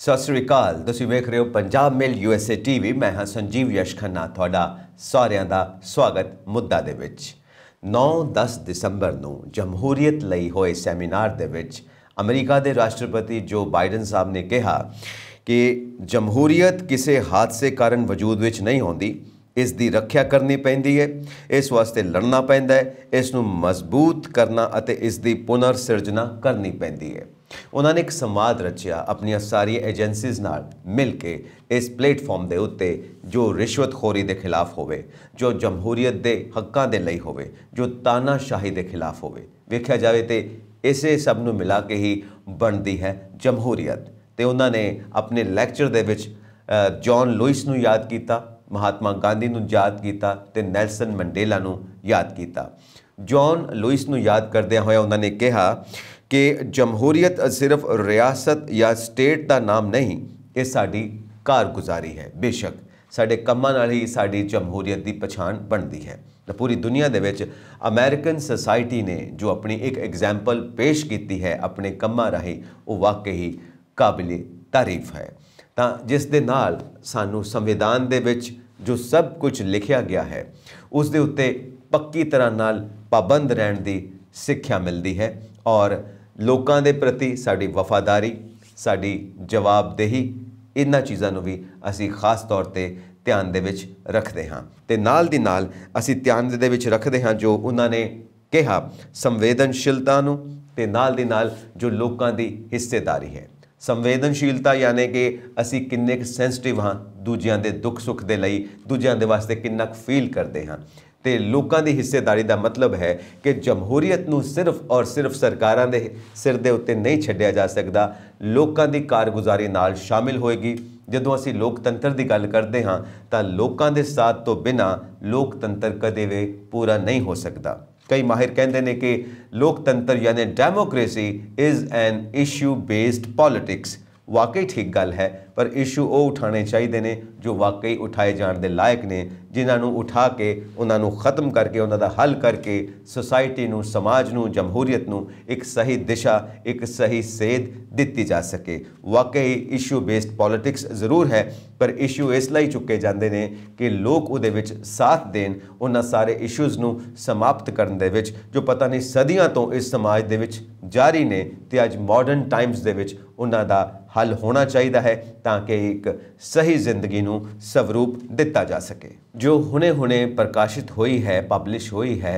ਸਤਿ ਸ੍ਰੀ ਅਕਾਲ ਤੁਸੀਂ ਵੇਖ ਰਹੇ ਹੋ ਪੰਜਾਬ ਮੇਲ ਯੂਐਸਏ ਟੀਵੀ ਮੈਂ ਹਾਂ ਸੰਜੀਵ ਯਸ਼ ਖੰਨਾ ਤੁਹਾਡਾ ਸਾਰਿਆਂ ਦਾ ਸਵਾਗਤ ਮੁੱਦਾ ਦੇ ਵਿੱਚ 9-10 ਦਸੰਬਰ ਨੂੰ ਜਮਹੂਰੀਅਤ ਲਈ ਹੋਏ ਸੈਮੀਨਾਰ ਦੇ ਵਿੱਚ ਅਮਰੀਕਾ ਦੇ ਰਾਸ਼ਟਰਪਤੀ ਜੋ ਬਾਈਡਨ ਸਾਹਿਬ ਨੇ ਕਿਹਾ ਕਿ ਜਮਹੂਰੀਅਤ ਕਿਸੇ ਹਾਦਸੇ ਕਾਰਨ ਵਜੂਦ ਵਿੱਚ ਨਹੀਂ ਹੁੰਦੀ ਇਸ ਦੀ ਰੱਖਿਆ ਕਰਨੀ ਪੈਂਦੀ ਹੈ ਇਸ ਵਾਸਤੇ ਲੜਨਾ ਪੈਂਦਾ ਹੈ ਇਸ ਨੂੰ ਮਜ਼ਬੂਤ ਕਰਨਾ ਅਤੇ ਇਸ ਦੀ ਪੁਨਰ ਸਿਰਜਣਾ ਕਰਨੀ ਪੈਂਦੀ ਹੈ ਉਹਨਾਂ ਨੇ ਇੱਕ ਸੰਵਾਦ ਰਚਿਆ ਆਪਣੀਆਂ ਸਾਰੀਆਂ ਏਜੰਸੀਜ਼ ਨਾਲ ਮਿਲ ਕੇ ਇਸ ਪਲੇਟਫਾਰਮ ਦੇ ਉੱਤੇ ਜੋ ਰਿਸ਼ਵਤਖੋਰੀ ਦੇ ਖਿਲਾਫ ਹੋਵੇ ਜੋ ਜਮਹੂਰੀਅਤ ਦੇ ਹੱਕਾਂ ਦੇ ਲਈ ਹੋਵੇ ਜੋ ਤਾਨਾਸ਼ਾਹੀ ਦੇ ਖਿਲਾਫ ਹੋਵੇ ਵੇਖਿਆ ਜਾਵੇ ਤੇ ਇਸੇ ਸਭ ਨੂੰ ਮਿਲਾ ਕੇ ਹੀ ਬਣਦੀ ਹੈ ਜਮਹੂਰੀਅਤ ਤੇ ਉਹਨਾਂ ਨੇ ਆਪਣੇ ਲੈਕਚਰ ਦੇ ਵਿੱਚ ਜੌਨ ਲੂਇਸ ਨੂੰ ਯਾਦ ਕੀਤਾ ਮਹਾਤਮਾ ਗਾਂਧੀ ਨੂੰ ਯਾਦ ਕੀਤਾ ਤੇ ਨੈਲਸਨ ਮੰਡੇਲਾ ਨੂੰ ਯਾਦ ਕੀਤਾ ਜੌਨ ਲੂਇਸ ਨੂੰ ਯਾਦ ਕਰਦਿਆਂ ਹੋਇਆ ਉਹਨਾਂ ਨੇ ਕਿਹਾ ਕਿ ਜਮਹੂਰੀਅਤ ਸਿਰਫ ਰਿਆਸਤ ਜਾਂ ਸਟੇਟ ਦਾ ਨਾਮ ਨਹੀਂ ਇਹ ਸਾਡੀ ਕਾਰਗੁਜ਼ਾਰੀ ਹੈ ਬੇਸ਼ੱਕ ਸਾਡੇ ਕੰਮਾਂ ਨਾਲ ਹੀ ਸਾਡੀ ਜਮਹੂਰੀਅਤ ਦੀ ਪਛਾਣ ਬਣਦੀ ਹੈ ਤਾਂ ਪੂਰੀ ਦੁਨੀਆ ਦੇ ਵਿੱਚ ਅਮਰੀਕਨ ਸੋਸਾਇਟੀ ਨੇ ਜੋ ਆਪਣੀ ਇੱਕ ਐਗਜ਼ਾਮਪਲ ਪੇਸ਼ ਕੀਤੀ ਹੈ ਆਪਣੇ ਕੰਮਾਂ ਰਾਹੀਂ ਉਹ ਵਾਕਈ ਕਾਬਿਲੇ ਤਾਰੀਫ ਹੈ ਤਾਂ ਜਿਸ ਦੇ ਨਾਲ ਸਾਨੂੰ ਸੰਵਿਧਾਨ ਦੇ ਵਿੱਚ ਜੋ ਸਭ ਕੁਝ ਲਿਖਿਆ ਗਿਆ ਹੈ ਉਸ ਦੇ ਉੱਤੇ ਪੱਕੀ ਤਰ੍ਹਾਂ ਨਾਲ ਪਾਬੰਦ ਰਹਿਣ ਦੀ ਸਿੱਖਿਆ ਮਿਲਦੀ ਹੈ ਔਰ ਲੋਕਾਂ ਦੇ ਪ੍ਰਤੀ ਸਾਡੀ ਵਫਾਦਾਰੀ ਸਾਡੀ ਜਵਾਬਦੇਹੀ ਇਹਨਾਂ ਚੀਜ਼ਾਂ ਨੂੰ ਵੀ ਅਸੀਂ ਖਾਸ ਤੌਰ ਤੇ ਧਿਆਨ ਦੇ ਵਿੱਚ ਰੱਖਦੇ ਹਾਂ ਤੇ ਨਾਲ ਦੀ ਨਾਲ ਅਸੀਂ ਧਿਆਨ ਦੇ ਵਿੱਚ ਰੱਖਦੇ ਹਾਂ ਜੋ ਉਹਨਾਂ ਨੇ ਕਿਹਾ ਸੰਵੇਦਨਸ਼ੀਲਤਾ ਨੂੰ ਤੇ ਨਾਲ ਦੀ ਨਾਲ ਜੋ ਲੋਕਾਂ ਦੀ ਹਿੱਸੇਦਾਰੀ ਹੈ ਸੰਵੇਦਨਸ਼ੀਲਤਾ ਯਾਨੀ ਕਿ ਅਸੀਂ ਕਿੰਨੇ ਸੈਂਸਿਟਿਵ ਹਾਂ ਦੂਜਿਆਂ ਦੇ ਦੁੱਖ ਸੁੱਖ ਦੇ ਲਈ ਦੂਜਿਆਂ ਦੇ ਵਾਸਤੇ ਕਿੰਨਾ ਕੁ ਫੀਲ ਕਰਦੇ ਹਾਂ ਤੇ ਲੋਕਾਂ ਦੀ ਹਿੱਸੇਦਾਰੀ ਦਾ ਮਤਲਬ ਹੈ ਕਿ ਜਮਹੂਰੀਅਤ ਨੂੰ ਸਿਰਫ ਔਰ ਸਿਰਫ ਸਰਕਾਰਾਂ ਦੇ ਸਿਰ ਦੇ ਉੱਤੇ ਨਹੀਂ ਛੱਡਿਆ ਜਾ ਸਕਦਾ ਲੋਕਾਂ ਦੀ ਕਾਰਗੁਜ਼ਾਰੀ ਨਾਲ ਸ਼ਾਮਿਲ ਹੋਏਗੀ ਜਦੋਂ ਅਸੀਂ ਲੋਕਤੰਤਰ ਦੀ ਗੱਲ ਕਰਦੇ ਹਾਂ ਤਾਂ ਲੋਕਾਂ ਦੇ ਸਾਥ ਤੋਂ ਬਿਨਾ ਲੋਕਤੰਤਰ ਕਦੇ ਵੀ ਪੂਰਾ ਨਹੀਂ ਹੋ ਸਕਦਾ ਕਈ ਮਾਹਿਰ ਕਹਿੰਦੇ ਨੇ ਕਿ ਲੋਕਤੰਤਰ ਯਾਨੀ democracy is an issue based politics ਵਾਕਈ ਠੀਕ ਗੱਲ ਹੈ ਪਰ ਇਸ਼ੂ ਉਹ ਉਠਾਣੇ ਚਾਹੀਦੇ ਨੇ ਜੋ ਵਾਕਈ ਉਠਾਏ ਜਾਣ ਦੇ ਲਾਇਕ ਨੇ ਜਿਨ੍ਹਾਂ ਨੂੰ ਉਠਾ ਕੇ ਉਹਨਾਂ ਨੂੰ ਖਤਮ ਕਰਕੇ ਉਹਨਾਂ ਦਾ ਹੱਲ ਕਰਕੇ ਸੋਸਾਇਟੀ ਨੂੰ ਸਮਾਜ ਨੂੰ ਜਮਹੂਰੀਅਤ ਨੂੰ ਇੱਕ ਸਹੀ ਦਿਸ਼ਾ ਇੱਕ ਸਹੀ ਸੇਧ ਦਿੱਤੀ ਜਾ ਸਕੇ ਵਾਕਈ ਇਸ਼ੂ ਬੇਸਡ ਪੋਲਿਟਿਕਸ ਜ਼ਰੂਰ ਹੈ ਪਰ ਇਸ਼ੂ ਇਸ ਲਈ ਚੁੱਕੇ ਜਾਂਦੇ ਨੇ ਕਿ ਲੋਕ ਉਹਦੇ ਵਿੱਚ ਸਾਥ ਦੇਣ ਉਹਨਾਂ ਸਾਰੇ ਇਸ਼ੂਜ਼ ਨੂੰ ਸਮਾਪਤ ਕਰਨ ਦੇ ਵਿੱਚ ਜੋ ਪਤਾ ਨਹੀਂ ਸਦੀਆਂ ਤੋਂ ਇਸ ਸਮਾਜ ਦੇ ਵਿੱਚ ਜਾਰੀ ਨੇ ਤੇ ਅੱਜ ਮਾਡਰਨ ਟਾਈਮਸ ਦੇ ਵਿੱਚ ਉਹਨਾਂ ਦਾ ਹੱਲ ਹੋਣਾ ਚਾਹੀਦਾ ਹੈ ਤਾਂ ਕਿ ਇੱਕ ਸਹੀ ਜ਼ਿੰਦਗੀ ਨੂੰ ਸਵਰੂਪ ਦਿੱਤਾ ਜਾ ਸਕੇ ਜੋ ਹੁਣੇ-ਹੁਣੇ ਪ੍ਰਕਾਸ਼ਿਤ ਹੋਈ ਹੈ ਪਬਲਿਸ਼ ਹੋਈ ਹੈ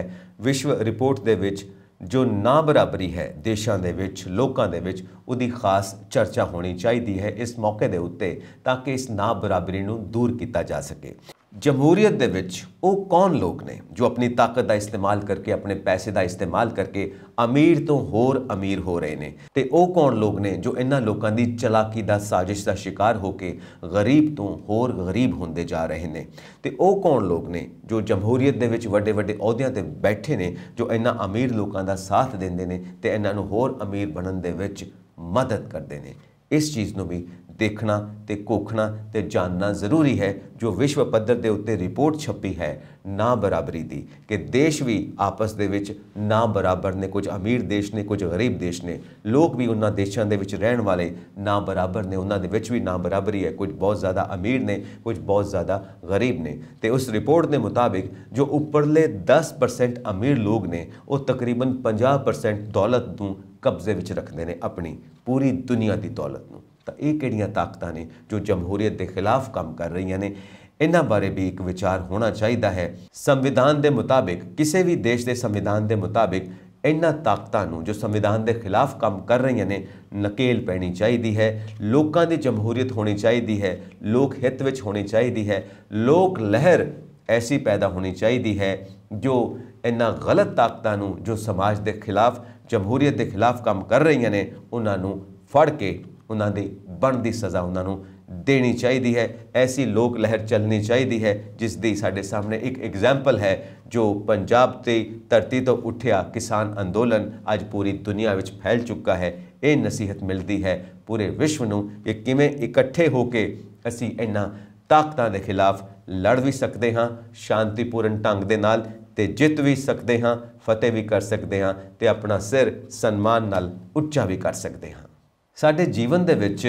ਵਿਸ਼ਵ ਰਿਪੋਰਟ ਦੇ ਵਿੱਚ ਜੋ ਨਾ ਬਰਾਬਰੀ ਹੈ ਦੇਸ਼ਾਂ ਦੇ ਵਿੱਚ ਲੋਕਾਂ ਦੇ ਵਿੱਚ ਉਹਦੀ ਖਾਸ ਚਰਚਾ ਹੋਣੀ ਚਾਹੀਦੀ ਹੈ ਇਸ ਮੌਕੇ ਦੇ ਉੱਤੇ ਤਾਂ ਕਿ ਇਸ ਨਾ ਬਰਾਬਰੀ ਨੂੰ ਦੂਰ ਕੀਤਾ ਜਾ ਸਕੇ ਜਮਹੂਰੀਅਤ ਦੇ ਵਿੱਚ ਉਹ ਕੌਣ ਲੋਕ ਨੇ ਜੋ ਆਪਣੀ ਤਾਕਤ ਦਾ ਇਸਤੇਮਾਲ ਕਰਕੇ ਆਪਣੇ ਪੈਸੇ ਦਾ ਇਸਤੇਮਾਲ ਕਰਕੇ ਅਮੀਰ ਤੋਂ ਹੋਰ ਅਮੀਰ ਹੋ ਰਹੇ ਨੇ ਤੇ ਉਹ ਕੌਣ ਲੋਕ ਨੇ ਜੋ ਇਹਨਾਂ ਲੋਕਾਂ ਦੀ ਚਲਾਕੀ ਦਾ ਸਾਜ਼ਿਸ਼ ਦਾ ਸ਼ਿਕਾਰ ਹੋ ਕੇ ਗਰੀਬ ਤੋਂ ਹੋਰ ਗਰੀਬ ਹੁੰਦੇ ਜਾ ਰਹੇ ਨੇ ਤੇ ਉਹ ਕੌਣ ਲੋਕ ਨੇ ਜੋ ਜਮਹੂਰੀਅਤ ਦੇ ਵਿੱਚ ਵੱਡੇ ਵੱਡੇ ਅਹੁਦਿਆਂ ਤੇ ਬੈਠੇ ਨੇ ਜੋ ਇਹਨਾਂ ਅਮੀਰ ਲੋਕਾਂ ਦਾ ਸਾਥ ਦਿੰਦੇ ਨੇ ਤੇ ਇਹਨਾਂ ਨੂੰ ਹੋਰ ਅਮੀਰ ਬਣਨ ਦੇ ਵਿੱਚ ਮਦਦ ਕਰਦੇ ਨੇ ਇਸ ਚੀਜ਼ ਨੂੰ ਵੀ ਦੇਖਣਾ ਤੇ ਕੋਖਣਾ ਤੇ ਜਾਨਣਾ ਜ਼ਰੂਰੀ ਹੈ ਜੋ ਵਿਸ਼ਵ ਪੱਧਰ ਦੇ ਉੱਤੇ ਰਿਪੋਰਟ ਛੱਪੀ ਹੈ ਨਾ ਬਰਾਬਰੀ ਦੀ ਕਿ ਦੇਸ਼ ਵੀ ਆਪਸ ਦੇ ਵਿੱਚ ਨਾ ਬਰਾਬਰ ਨੇ ਕੁਝ ਅਮੀਰ ਦੇਸ਼ ਨੇ ਕੁਝ ਗਰੀਬ ਦੇਸ਼ ਨੇ ਲੋਕ ਵੀ ਉਹਨਾਂ ਦੇਸ਼ਾਂ ਦੇ ਵਿੱਚ ਰਹਿਣ ਵਾਲੇ ਨਾ ਬਰਾਬਰ ਨੇ ਉਹਨਾਂ ਦੇ ਵਿੱਚ ਵੀ ਨਾ ਬਰਾਬਰੀ ਹੈ ਕੁਝ ਬਹੁਤ ਜ਼ਿਆਦਾ ਅਮੀਰ ਨੇ ਕੁਝ ਬਹੁਤ ਜ਼ਿਆਦਾ ਗਰੀਬ ਨੇ ਤੇ ਉਸ ਰਿਪੋਰਟ ਦੇ ਮੁਤਾਬਿਕ ਜੋ ਉੱਪਰਲੇ 10% ਅਮੀਰ ਲੋਕ ਨੇ ਉਹ ਤਕਰੀਬਨ 50% ਦੌਲਤ ਨੂੰ ਕਬਜ਼ੇ ਵਿੱਚ ਰੱਖਦੇ ਨੇ ਆਪਣੀ ਪੂਰੀ ਦੁਨੀਆ ਦੀ ਦੌਲਤ ਨੂੰ ਤਾਂ ਇਹ ਕਿਹੜੀਆਂ ਤਾਕਤਾਂ ਨੇ ਜੋ ਜਮਹੂਰੀਅਤ ਦੇ ਖਿਲਾਫ ਕੰਮ ਕਰ ਰਹੀਆਂ ਨੇ ਇਹਨਾਂ ਬਾਰੇ ਵੀ ਇੱਕ ਵਿਚਾਰ ਹੋਣਾ ਚਾਹੀਦਾ ਹੈ ਸੰਵਿਧਾਨ ਦੇ ਮੁਤਾਬਿਕ ਕਿਸੇ ਵੀ ਦੇਸ਼ ਦੇ ਸੰਵਿਧਾਨ ਦੇ ਮੁਤਾਬਿਕ ਇਹਨਾਂ ਤਾਕਤਾਂ ਨੂੰ ਜੋ ਸੰਵਿਧਾਨ ਦੇ ਖਿਲਾਫ ਕੰਮ ਕਰ ਰਹੀਆਂ ਨੇ ਨਕੇਲ ਪੈਣੀ ਚਾਹੀਦੀ ਹੈ ਲੋਕਾਂ ਦੀ ਜਮਹੂਰੀਅਤ ਹੋਣੀ ਚਾਹੀਦੀ ਹੈ ਲੋਕ ਹਿੱਤ ਵਿੱਚ ਹੋਣੀ ਚਾਹੀਦੀ ਹੈ ਲੋਕ ਲਹਿਰ ਐਸੀ ਪੈਦਾ ਹੋਣੀ ਚਾਹੀਦੀ ਹੈ ਜੋ ਇਹਨਾਂ ਗਲਤ ਤਾਕਤਾਂ ਨੂੰ ਜੋ ਸਮਾਜ ਦੇ ਖਿਲਾਫ ਜਮਹੂਰੀਅਤ ਦੇ ਖਿਲਾਫ ਕੰਮ ਕਰ ਰਹੀਆਂ ਨੇ ਉਹਨਾਂ ਨੂੰ ਫੜ ਕੇ ਉਹਨਾਂ ਦੀ ਬਣਦੀ ਸਜ਼ਾ ਉਹਨਾਂ ਨੂੰ ਦੇਣੀ ਚਾਹੀਦੀ ਹੈ ਐਸੀ ਲੋਕ ਲਹਿਰ ਚੱਲਣੀ ਚਾਹੀਦੀ ਹੈ ਜਿਸ ਦੀ ਸਾਡੇ ਸਾਹਮਣੇ ਇੱਕ ਐਗਜ਼ਾਮਪਲ ਹੈ ਜੋ ਪੰਜਾਬ ਤੇ ਧਰਤੀ ਤੋਂ ਉੱਠਿਆ ਕਿਸਾਨ ਅੰਦੋਲਨ ਅੱਜ ਪੂਰੀ ਦੁਨੀਆ ਵਿੱਚ ਫੈਲ ਚੁੱਕਾ ਹੈ ਇਹ ਨਸੀਹਤ ਮਿਲਦੀ ਹੈ ਪੂਰੇ ਵਿਸ਼ਵ ਨੂੰ ਕਿ ਕਿਵੇਂ ਇਕੱਠੇ ਹੋ ਕੇ ਅਸੀਂ ਇਹਨਾਂ ਤਾਕਤਾਂ ਦੇ ਖਿਲਾਫ ਲੜ ਵੀ ਸਕਦੇ ਹਾਂ ਸ਼ਾਂਤੀਪੂਰਨ ਢੰਗ ਦੇ ਨਾਲ ਤੇ ਜਿੱਤ ਵੀ ਸਕਦੇ ਹਾਂ ਫਤਿਹ ਵੀ ਕਰ ਸਕਦੇ ਹਾਂ ਤੇ ਆਪਣਾ ਸਿਰ ਸਨਮਾਨ ਨਾਲ ਉੱਚਾ ਵੀ ਕਰ ਸਕਦੇ ਹਾਂ ਸਾਡੇ ਜੀਵਨ ਦੇ ਵਿੱਚ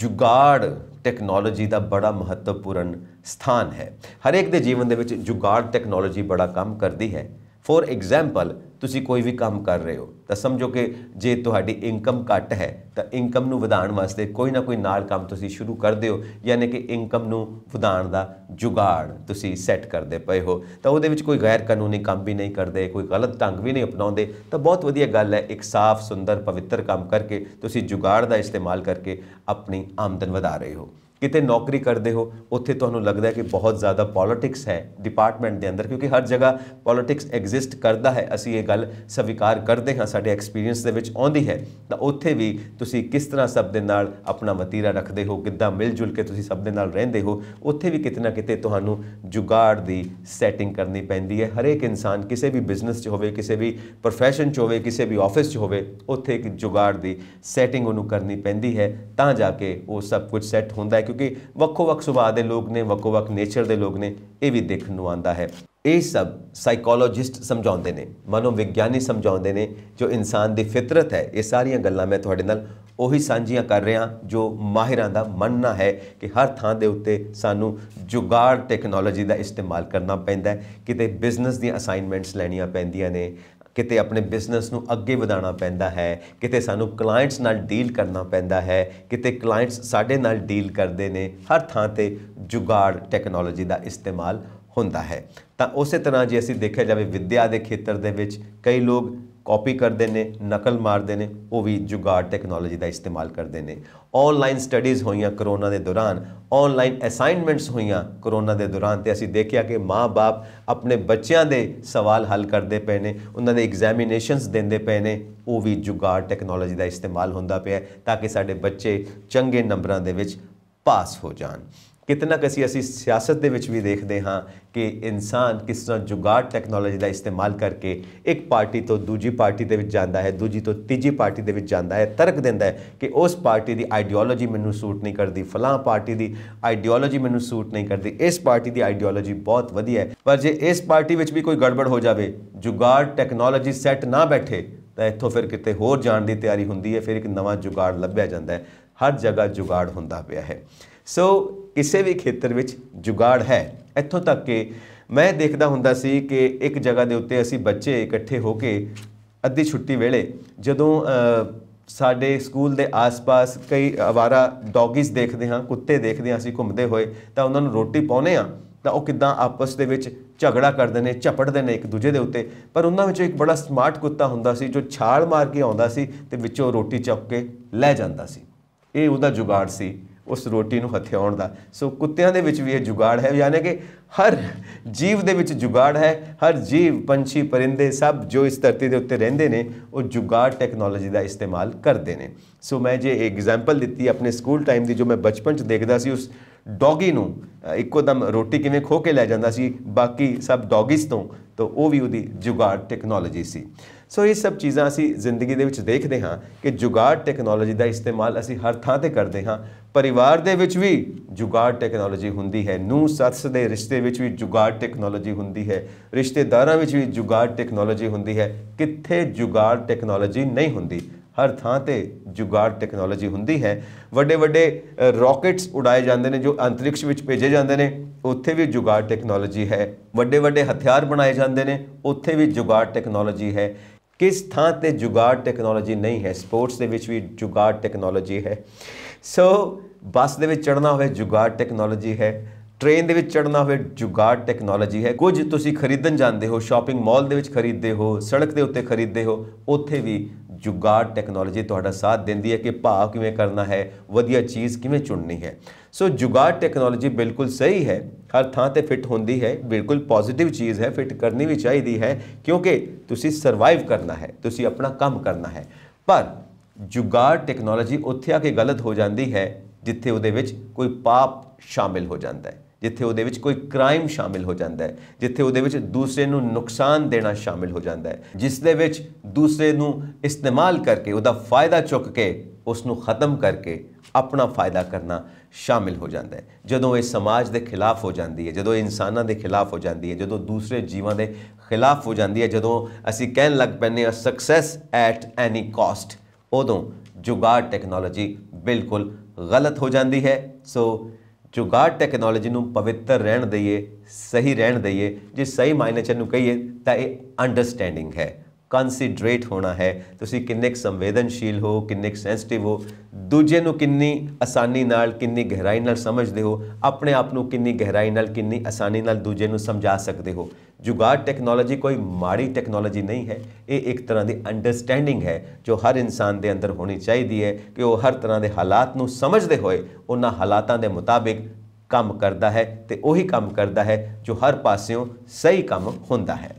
ਜੁਗਾੜ ਟੈਕਨੋਲੋਜੀ ਦਾ ਬੜਾ ਮਹੱਤਵਪੂਰਨ ਸਥਾਨ ਹੈ ਹਰੇਕ ਦੇ ਜੀਵਨ ਦੇ ਵਿੱਚ ਜੁਗਾੜ ਟੈਕਨੋਲੋਜੀ ਬੜਾ ਕੰਮ ਕਰਦੀ ਹੈ ਫੋਰ ਐਗਜ਼ਾਮਪਲ ਤੁਸੀਂ ਕੋਈ ਵੀ ਕੰਮ ਕਰ ਰਹੇ ਹੋ ਤਾਂ ਸਮਝੋ ਕਿ ਜੇ ਤੁਹਾਡੀ ਇਨਕਮ ਘੱਟ ਹੈ ਤਾਂ ਇਨਕਮ ਨੂੰ ਵਧਾਉਣ ਵਾਸਤੇ ਕੋਈ ਨਾ ਕੋਈ ਨਾਲ ਕੰਮ ਤੁਸੀਂ ਸ਼ੁਰੂ ਕਰਦੇ ਹੋ ਯਾਨੀ ਕਿ ਇਨਕਮ ਨੂੰ ਵਧਾਉਣ ਦਾ ਜੁਗਾੜ ਤੁਸੀਂ ਸੈੱਟ ਕਰਦੇ ਪਏ ਹੋ ਤਾਂ ਉਹਦੇ ਵਿੱਚ ਕੋਈ ਗੈਰ ਕਾਨੂੰਨੀ ਕੰਮ ਵੀ ਨਹੀਂ ਕਰਦੇ ਕੋਈ ਗਲਤ ਢੰਗ ਵੀ ਨਹੀਂ ਅਪਣਾਉਂਦੇ ਤਾਂ ਬਹੁਤ ਵਧੀਆ ਗੱਲ ਹੈ ਇੱਕ ਸਾਫ਼ ਸੁੰਦਰ ਪਵਿੱਤਰ ਕੰਮ ਕਰਕੇ ਤੁਸੀਂ ਜੁਗਾੜ ਦਾ ਇਸਤੇਮਾਲ ਕਰਕੇ ਆਪਣੀ ਆਮਦਨ ਵਧਾ ਰਹੇ ਹੋ ਕਿਤੇ ਨੌਕਰੀ ਕਰਦੇ ਹੋ ਉੱਥੇ ਤੁਹਾਨੂੰ ਲੱਗਦਾ ਹੈ ਕਿ ਬਹੁਤ ਜ਼ਿਆਦਾ ਪੋਲਿਟਿਕਸ ਹੈ ਡਿਪਾਰਟਮੈਂਟ ਦੇ ਅੰਦਰ ਕਿਉਂਕਿ ਹਰ ਜਗ੍ਹਾ ਪੋਲਿਟਿਕਸ ਐਗਜ਼ਿਸਟ ਕਰਦਾ ਹੈ ਅਸੀਂ ਇਹ ਗੱਲ ਸਵੀਕਾਰ ਕਰਦੇ ਹਾਂ ਸਾਡੇ ਐਕਸਪੀਰੀਅੰਸ ਦੇ ਵਿੱਚ ਆਉਂਦੀ ਹੈ ਤਾਂ ਉੱਥੇ ਵੀ ਤੁਸੀਂ ਕਿਸ ਤਰ੍ਹਾਂ ਸਭ ਦੇ ਨਾਲ ਆਪਣਾ ਵਤੀਰਾ ਰੱਖਦੇ ਹੋ ਕਿੱਦਾਂ ਮਿਲ ਜੁਲ ਕੇ ਤੁਸੀਂ ਸਭ ਦੇ ਨਾਲ ਰਹਿੰਦੇ ਹੋ ਉੱਥੇ ਵੀ ਕਿਤੇ ਨਾ ਕਿਤੇ ਤੁਹਾਨੂੰ ਜੁਗਾੜ ਦੀ ਸੈਟਿੰਗ ਕਰਨੀ ਪੈਂਦੀ ਹੈ ਹਰੇਕ ਇਨਸਾਨ ਕਿਸੇ ਵੀ ਬਿਜ਼ਨਸ 'ਚ ਹੋਵੇ ਕਿਸੇ ਵੀ profession 'ਚ ਹੋਵੇ ਕਿਸੇ ਵੀ ਆਫਿਸ 'ਚ ਹੋਵੇ ਉੱਥੇ ਇੱਕ ਜੁਗਾੜ ਦੀ ਸੈਟਿੰਗ ਉਹਨੂੰ ਕਰਨੀ ਪੈਂਦੀ ਹੈ ਤਾਂ ਜਾ ਕੇ ਉਹ ਸਭ ਕੁਝ ਸੈੱਟ ਹੁੰਦਾ ਹੈ ਕਿਉਂਕਿ ਵੱਖੋ-ਵੱਖ ਸੁਭਾਅ ਦੇ ਲੋਕ ਨੇ ਵੱਖੋ-ਵੱਖ ਨੇਚਰ ਦੇ ਲੋਕ ਨੇ ਇਹ ਵੀ ਦੇਖਣ ਨੂੰ ਆਂਦਾ ਹੈ ਇਹ ਸਭ ਸਾਈਕੋਲੋਜਿਸਟ ਸਮਝਾਉਂਦੇ ਨੇ ਮਨੋਵਿਗਿਆਨੀ ਸਮਝਾਉਂਦੇ ਨੇ ਜੋ ਇਨਸਾਨ ਦੀ ਫਿਤਰਤ ਹੈ ਇਹ ਸਾਰੀਆਂ ਗੱਲਾਂ ਮੈਂ ਤੁਹਾਡੇ ਨਾਲ ਉਹੀ ਸਾਂਝੀਆਂ ਕਰ ਰਿਹਾ ਜੋ ਮਾਹਿਰਾਂ ਦਾ ਮੰਨਣਾ ਹੈ ਕਿ ਹਰ ਥਾਂ ਦੇ ਉੱਤੇ ਸਾਨੂੰ ਜੁਗਾੜ ਟੈਕਨੋਲੋਜੀ ਦਾ ਇਸਤੇਮਾਲ ਕਰਨਾ ਪੈਂਦਾ ਹੈ ਕਿਤੇ ਬਿਜ਼ਨਸ ਦੀਆਂ ਅਸਾਈਨਮੈਂਟਸ ਲੈਣੀਆਂ ਪੈਂਦੀਆਂ ਨੇ ਕਿਤੇ ਆਪਣੇ ਬਿਜ਼ਨਸ ਨੂੰ ਅੱਗੇ ਵਧਾਉਣਾ ਪੈਂਦਾ ਹੈ ਕਿਤੇ ਸਾਨੂੰ ਕਲਾਇੰਟਸ ਨਾਲ ਡੀਲ ਕਰਨਾ ਪੈਂਦਾ ਹੈ ਕਿਤੇ ਕਲਾਇੰਟਸ ਸਾਡੇ ਨਾਲ ਡੀਲ ਕਰਦੇ ਨੇ ਹਰ ਥਾਂ ਤੇ ਜੁਗਾੜ ਟੈਕਨੋਲੋਜੀ ਦਾ ਇਸਤੇਮਾਲ ਹੁੰਦਾ ਹੈ ਤਾਂ ਉਸੇ ਤਰ੍ਹਾਂ ਜੇ ਅਸੀਂ ਦੇਖਿਆ ਜਾਵੇ ਵਿੱਦਿਆ ਦੇ ਖੇਤਰ ਦੇ ਵਿੱਚ ਕਈ ਲੋਕ ਕਾਪੀ ਕਰਦੇ ਨੇ ਨਕਲ ਮਾਰਦੇ ਨੇ ਉਹ ਵੀ ਜੁਗਾੜ ਟੈਕਨੋਲੋਜੀ ਦਾ ਇਸਤੇਮਾਲ ਕਰਦੇ ਨੇ ਆਨਲਾਈਨ ਸਟੱਡੀਜ਼ ਹੋਈਆਂ ਕਰੋਨਾ ਦੇ ਦੌਰਾਨ ਆਨਲਾਈਨ ਅਸਾਈਨਮੈਂਟਸ ਹੋਈਆਂ ਕਰੋਨਾ ਦੇ ਦੌਰਾਨ ਤੇ ਅਸੀਂ ਦੇਖਿਆ ਕਿ ਮਾਪੇ ਆਪਣੇ ਬੱਚਿਆਂ ਦੇ ਸਵਾਲ ਹੱਲ ਕਰਦੇ ਪਏ ਨੇ ਉਹਨਾਂ ਦੇ ਐਗਜ਼ਾਮੀਨੇਸ਼ਨਸ ਦਿੰਦੇ ਪਏ ਨੇ ਉਹ ਵੀ ਜੁਗਾੜ ਟੈਕਨੋਲੋਜੀ ਦਾ ਇਸਤੇਮਾਲ ਹੁੰਦਾ ਪਿਆ ਤਾਂ ਕਿ ਸਾਡੇ ਬੱਚੇ ਚੰਗੇ ਨੰਬਰਾਂ ਦੇ ਵਿੱਚ ਪਾਸ ਹੋ ਜਾਣ ਕਿਤਨਾ ਕਸੀ ਅਸੀਂ ਸਿਆਸਤ ਦੇ ਵਿੱਚ ਵੀ ਦੇਖਦੇ ਹਾਂ ਕਿ ਇਨਸਾਨ ਕਿਸ ਤਰ੍ਹਾਂ ਜੁਗਾੜ ਟੈਕਨੋਲੋਜੀ ਦਾ ਇਸਤੇਮਾਲ ਕਰਕੇ ਇੱਕ ਪਾਰਟੀ ਤੋਂ ਦੂਜੀ ਪਾਰਟੀ ਦੇ ਵਿੱਚ ਜਾਂਦਾ ਹੈ ਦੂਜੀ ਤੋਂ ਤੀਜੀ ਪਾਰਟੀ ਦੇ ਵਿੱਚ ਜਾਂਦਾ ਹੈ ਤਰਕ ਦਿੰਦਾ ਹੈ ਕਿ ਉਸ ਪਾਰਟੀ ਦੀ ਆਈਡੀਓਲੋਜੀ ਮੈਨੂੰ ਸੂਟ ਨਹੀਂ ਕਰਦੀ ਫਲਾਂ ਪਾਰਟੀ ਦੀ ਆਈਡੀਓਲੋਜੀ ਮੈਨੂੰ ਸੂਟ ਨਹੀਂ ਕਰਦੀ ਇਸ ਪਾਰਟੀ ਦੀ ਆਈਡੀਓਲੋਜੀ ਬਹੁਤ ਵਧੀਆ ਹੈ ਪਰ ਜੇ ਇਸ ਪਾਰਟੀ ਵਿੱਚ ਵੀ ਕੋਈ ਗੜਬੜ ਹੋ ਜਾਵੇ ਜੁਗਾੜ ਟੈਕਨੋਲੋਜੀ ਸੈੱਟ ਨਾ ਬੈਠੇ ਤਾਂ ਇੱਥੋਂ ਫਿਰ ਕਿਤੇ ਹੋਰ ਜਾਣ ਦੀ ਤਿਆਰੀ ਹੁੰਦੀ ਹੈ ਫਿਰ ਇੱਕ ਨਵਾਂ ਜੁਗਾੜ ਲੱਭਿਆ ਜਾਂਦਾ ਹੈ ਹਰ ਜਗ੍ਹਾ ਜੁਗਾੜ ਹੁੰਦਾ ਪਿਆ ਹੈ ਸੋ ਕਿਸੇ ਵੀ ਖੇਤਰ ਵਿੱਚ ਜੁਗਾੜ ਹੈ ਇੱਥੋਂ ਤੱਕ ਕਿ ਮੈਂ ਦੇਖਦਾ ਹੁੰਦਾ ਸੀ ਕਿ ਇੱਕ ਜਗ੍ਹਾ ਦੇ ਉੱਤੇ ਅਸੀਂ ਬੱਚੇ ਇਕੱਠੇ ਹੋ ਕੇ ਅੱਧੀ ਛੁੱਟੀ ਵੇਲੇ ਜਦੋਂ ਸਾਡੇ ਸਕੂਲ ਦੇ ਆਸ-ਪਾਸ ਕਈ ਆਵਾਰਾ ਡੌਗਿਸ ਦੇਖਦੇ ਹਾਂ ਕੁੱਤੇ ਦੇਖਦੇ ਹਾਂ ਅਸੀਂ ਘੁੰਮਦੇ ਹੋਏ ਤਾਂ ਉਹਨਾਂ ਨੂੰ ਰੋਟੀ ਪਾਉਨੇ ਆ ਤਾਂ ਉਹ ਕਿਦਾਂ ਆਪਸ ਦੇ ਵਿੱਚ ਝਗੜਾ ਕਰਦੇ ਨੇ ਝਪੜਦੇ ਨੇ ਇੱਕ ਦੂਜੇ ਦੇ ਉੱਤੇ ਪਰ ਉਹਨਾਂ ਵਿੱਚੋਂ ਇੱਕ ਬੜਾ ਸਮਾਰਟ ਕੁੱਤਾ ਹੁੰਦਾ ਸੀ ਜੋ ਛਾਲ ਮਾਰ ਕੇ ਆਉਂਦਾ ਸੀ ਤੇ ਵਿੱਚੋਂ ਰੋਟੀ ਚੱਕ ਕੇ ਲੈ ਜਾਂਦਾ ਸੀ ਇਹ ਉਹਦਾ ਜੁਗਾੜ ਸੀ ਉਸ ਰੋਟੀ ਨੂੰ ਹਥਿਆਉਣ ਦਾ ਸੋ ਕੁੱਤਿਆਂ ਦੇ ਵਿੱਚ ਵੀ ਇਹ ਜੁਗਾੜ ਹੈ ਯਾਨੀ ਕਿ ਹਰ ਜੀਵ ਦੇ ਵਿੱਚ ਜੁਗਾੜ ਹੈ ਹਰ ਜੀਵ ਪੰਛੀ ਪਰਿੰਦੇ ਸਭ ਜੋ ਇਸ ਧਰਤੀ ਦੇ ਉੱਤੇ ਰਹਿੰਦੇ ਨੇ ਉਹ ਜੁਗਾੜ ਟੈਕਨੋਲੋਜੀ ਦਾ ਇਸਤੇਮਾਲ ਕਰਦੇ ਨੇ ਸੋ ਮੈਂ ਜੇ ਐਗਜ਼ਾਮਪਲ ਦਿੱਤੀ ਆਪਣੇ ਸਕੂਲ ਟਾਈਮ ਦੀ ਜੋ ਮੈਂ ਬਚਪਨ 'ਚ ਦੇਖਦਾ ਸੀ ਉਸ ਡੌਗੀ ਨੂੰ ਇੱਕੋ ਦਮ ਰੋਟੀ ਕਿਵੇਂ ਖੋ ਕੇ ਲੈ ਜਾਂਦਾ ਸੀ ਬਾਕੀ ਸਭ ਡੌਗਿਸ ਤੋਂ ਤਾਂ ਉਹ ਵੀ ਉਹਦੀ ਜੁਗਾੜ ਟੈਕਨੋਲੋਜੀ ਸੀ ਸੋ ਇਹ ਸਭ ਚੀਜ਼ਾਂ ਅਸੀਂ ਜ਼ਿੰਦਗੀ ਦੇ ਵਿੱਚ ਦੇਖਦੇ ਹਾਂ ਕਿ ਜੁਗਾੜ ਟੈਕਨੋਲੋਜੀ ਦਾ ਇਸਤੇਮਾਲ ਅਸੀਂ ਹਰ ਥਾਂ ਤੇ ਕਰਦੇ ਹਾਂ ਪਰਿਵਾਰ ਦੇ ਵਿੱਚ ਵੀ ਜੁਗਾੜ ਟੈਕਨੋਲੋਜੀ ਹੁੰਦੀ ਹੈ ਨੂੰ ਸੱਸ ਦੇ ਰਿਸ਼ਤੇ ਵਿੱਚ ਵੀ ਜੁਗਾੜ ਟੈਕਨੋਲੋਜੀ ਹੁੰਦੀ ਹੈ ਰਿਸ਼ਤੇਦਾਰਾਂ ਵਿੱਚ ਵੀ ਜੁਗਾੜ ਟੈਕਨੋਲੋਜੀ ਹੁੰਦੀ ਹੈ ਕਿੱਥੇ ਜੁਗਾੜ ਟੈਕਨੋਲੋਜੀ ਨਹੀਂ ਹੁੰਦੀ ਹਰ ਥਾਂ ਤੇ ਜੁਗਾੜ ਟੈਕਨੋਲੋਜੀ ਹੁੰਦੀ ਹੈ ਵੱਡੇ ਵੱਡੇ ਰਾਕੇਟਸ ਉਡਾਏ ਜਾਂਦੇ ਨੇ ਜੋ ਅੰਤਰਿਕਸ਼ ਵਿੱਚ ਭੇਜੇ ਜਾਂਦੇ ਨੇ ਉੱਥੇ ਵੀ ਜੁਗਾੜ ਟੈਕਨੋਲੋਜੀ ਹੈ ਵੱਡੇ ਵੱਡੇ ਹਥਿਆਰ ਬਣਾਏ ਜਾਂਦੇ ਨੇ ਉੱਥੇ ਵੀ ਜੁਗਾੜ ਟੈਕਨੋਲੋਜੀ ਹੈ ਕਿਸ ਥਾਂ ਤੇ ਜੁਗਾੜ ਟੈਕਨੋਲੋਜੀ ਨਹੀਂ ਹੈ ਸਪੋਰਟਸ ਦੇ ਵਿੱਚ ਵੀ ਜੁਗਾੜ ਟੈਕਨੋਲੋਜੀ ਹੈ ਸੋ ਬੱਸ ਦੇ ਵਿੱਚ ਚੜਨਾ ਹੋਵੇ ਜੁਗਾੜ ਟੈਕਨੋਲੋਜੀ ਹੈ ਟ੍ਰੇਨ ਦੇ ਵਿੱਚ ਚੜਨਾ ਹੋਵੇ ਜੁਗਾੜ ਟੈਕਨੋਲੋਜੀ ਹੈ ਕੁਝ ਤੁਸੀਂ ਖਰੀਦਣ ਜਾਂਦੇ ਹੋ ਸ਼ਾਪਿੰਗ ਮਾਲ ਦੇ ਵਿੱਚ ਖਰੀਦਦੇ ਹੋ ਸੜਕ ਦੇ ਉੱਤੇ ਖਰੀਦਦੇ ਹੋ ਉੱਥੇ ਵੀ ਜੁਗਾੜ ਟੈਕਨੋਲੋਜੀ ਤੁਹਾਡਾ ਸਾਥ ਦਿੰਦੀ ਹੈ ਕਿ ਭਾਅ ਕਿਵੇਂ ਕਰਨਾ ਹੈ ਵਧੀਆ ਚੀਜ਼ ਕਿਵੇਂ ਚੁਣਨੀ ਹੈ ਸੋ ਜੁਗਾੜ ਟੈਕਨੋਲੋਜੀ ਬਿਲਕੁਲ ਸਹੀ ਹੈ ਹਰ ਥਾਂ ਤੇ ਫਿੱਟ ਹੁੰਦੀ ਹੈ ਬਿਲਕੁਲ ਪੋਜ਼ਿਟਿਵ ਚੀਜ਼ ਹੈ ਫਿੱਟ ਕਰਨੀ ਵੀ ਚਾਹੀਦੀ ਹੈ ਕਿਉਂਕਿ ਤੁਸੀਂ ਸਰਵਾਈਵ ਕਰਨਾ ਹੈ ਤੁਸੀਂ ਆਪਣਾ ਕੰਮ ਕਰਨਾ ਹੈ ਪਰ ਜੁਗਾੜ ਟੈਕਨੋਲੋਜੀ ਉੱਥੇ ਆ ਕੇ ਗਲਤ ਹੋ ਜਾਂਦੀ ਹੈ ਜਿੱਥੇ ਉਹਦੇ ਵਿੱਚ ਕੋਈ ਪਾਪ ਸ਼ਾਮਿਲ ਹੋ ਜਾਂਦਾ ਹੈ ਜਿੱਥੇ ਉਹਦੇ ਵਿੱਚ ਕੋਈ ਕ੍ਰਾਈਮ ਸ਼ਾਮਿਲ ਹੋ ਜਾਂਦਾ ਹੈ ਜਿੱਥੇ ਉਹਦੇ ਵਿੱਚ ਦੂਸਰੇ ਨੂੰ ਨੁਕਸਾਨ ਦੇਣਾ ਸ਼ਾਮਿਲ ਹੋ ਜਾਂਦਾ ਹੈ ਜਿਸ ਦੇ ਵਿੱਚ ਦੂਸਰੇ ਨੂੰ ਇਸਤੇਮਾਲ ਕਰਕੇ ਉਹਦਾ ਫਾਇਦਾ ਚੁੱਕ ਕੇ ਉਸ ਨੂੰ ਖਤਮ ਕਰਕੇ ਆਪਣਾ ਫਾਇਦਾ ਕਰਨਾ ਸ਼ਾਮਿਲ ਹੋ ਜਾਂਦਾ ਹੈ ਜਦੋਂ ਇਹ ਸਮਾਜ ਦੇ ਖਿਲਾਫ ਹੋ ਜਾਂਦੀ ਹੈ ਜਦੋਂ ਇਹ ਇਨਸਾਨਾਂ ਦੇ ਖਿਲਾਫ ਹੋ ਜਾਂਦੀ ਹੈ ਜਦੋਂ ਦੂਸਰੇ ਜੀਵਾਂ ਦੇ ਖਿਲਾਫ ਹੋ ਜਾਂਦੀ ਹੈ ਜਦੋਂ ਅਸੀਂ ਕਹਿਣ ਲੱਗ ਪੈਨੇ ਆ ਸਕਸੈਸ ਐਟ ਐਨੀ ਕਾਸਟ ਉਦੋਂ ਜੁਗਾੜ ਟੈਕਨੋਲੋਜੀ ਬਿਲਕੁਲ ਗਲਤ ਹੋ ਜਾਂਦੀ ਹੈ ਸੋ ਜੁਗਾੜ ਟੈਕਨੋਲੋਜੀ ਨੂੰ ਪਵਿੱਤਰ ਰਹਿਣ ਦਈਏ ਸਹੀ ਰਹਿਣ ਦਈਏ ਜੇ ਸਹੀ ਮਾਇਨੇ ਚ ਨੂੰ ਕਹੀਏ ਤਾਂ ਇਹ ਅੰਡਰਸਟੈਂਡਿੰਗ ਹੈ ਕਨਸੀਡਰੇਟ ਹੋਣਾ ਹੈ ਤੁਸੀਂ ਕਿੰਨੇ ਸੰਵੇਦਨਸ਼ੀਲ ਹੋ ਕਿੰਨੇ ਸੈਂਸਿਟਿਵ ਹੋ ਦੂਜੇ ਨੂੰ ਕਿੰਨੀ ਆਸਾਨੀ ਨਾਲ ਕਿੰਨੀ ਗਹਿਰਾਈ ਨਾਲ ਸਮਝਦੇ ਹੋ ਆਪਣੇ ਆਪ ਨੂੰ ਕਿੰਨੀ ਗਹਿਰਾਈ ਨਾਲ ਕਿੰਨੀ ਆਸਾਨੀ ਨਾਲ ਦੂਜੇ ਨੂੰ ਸਮਝਾ ਸਕਦੇ ਹੋ ਜੁਗਾੜ ਟੈਕਨੋਲੋਜੀ ਕੋਈ ਮਾੜੀ ਟੈਕਨੋਲੋਜੀ ਨਹੀਂ ਹੈ ਇਹ ਇੱਕ ਤਰ੍ਹਾਂ ਦੀ ਅੰਡਰਸਟੈਂਡਿੰਗ ਹੈ ਜੋ ਹਰ ਇਨਸਾਨ ਦੇ ਅੰਦਰ ਹੋਣੀ ਚਾਹੀਦੀ ਹੈ ਕਿ ਉਹ ਹਰ ਤਰ੍ਹਾਂ ਦੇ ਹਾਲਾਤ ਨੂੰ ਸਮਝਦੇ ਹੋਏ ਉਹਨਾਂ ਹਾਲਾਤਾਂ ਦੇ ਮੁਤਾਬਿਕ ਕੰਮ ਕਰਦਾ ਹੈ ਤੇ ਉਹੀ ਕੰਮ ਕਰਦਾ ਹੈ ਜੋ ਹਰ ਪਾਸਿਓਂ ਸਹੀ ਕੰਮ ਹੁੰਦਾ ਹੈ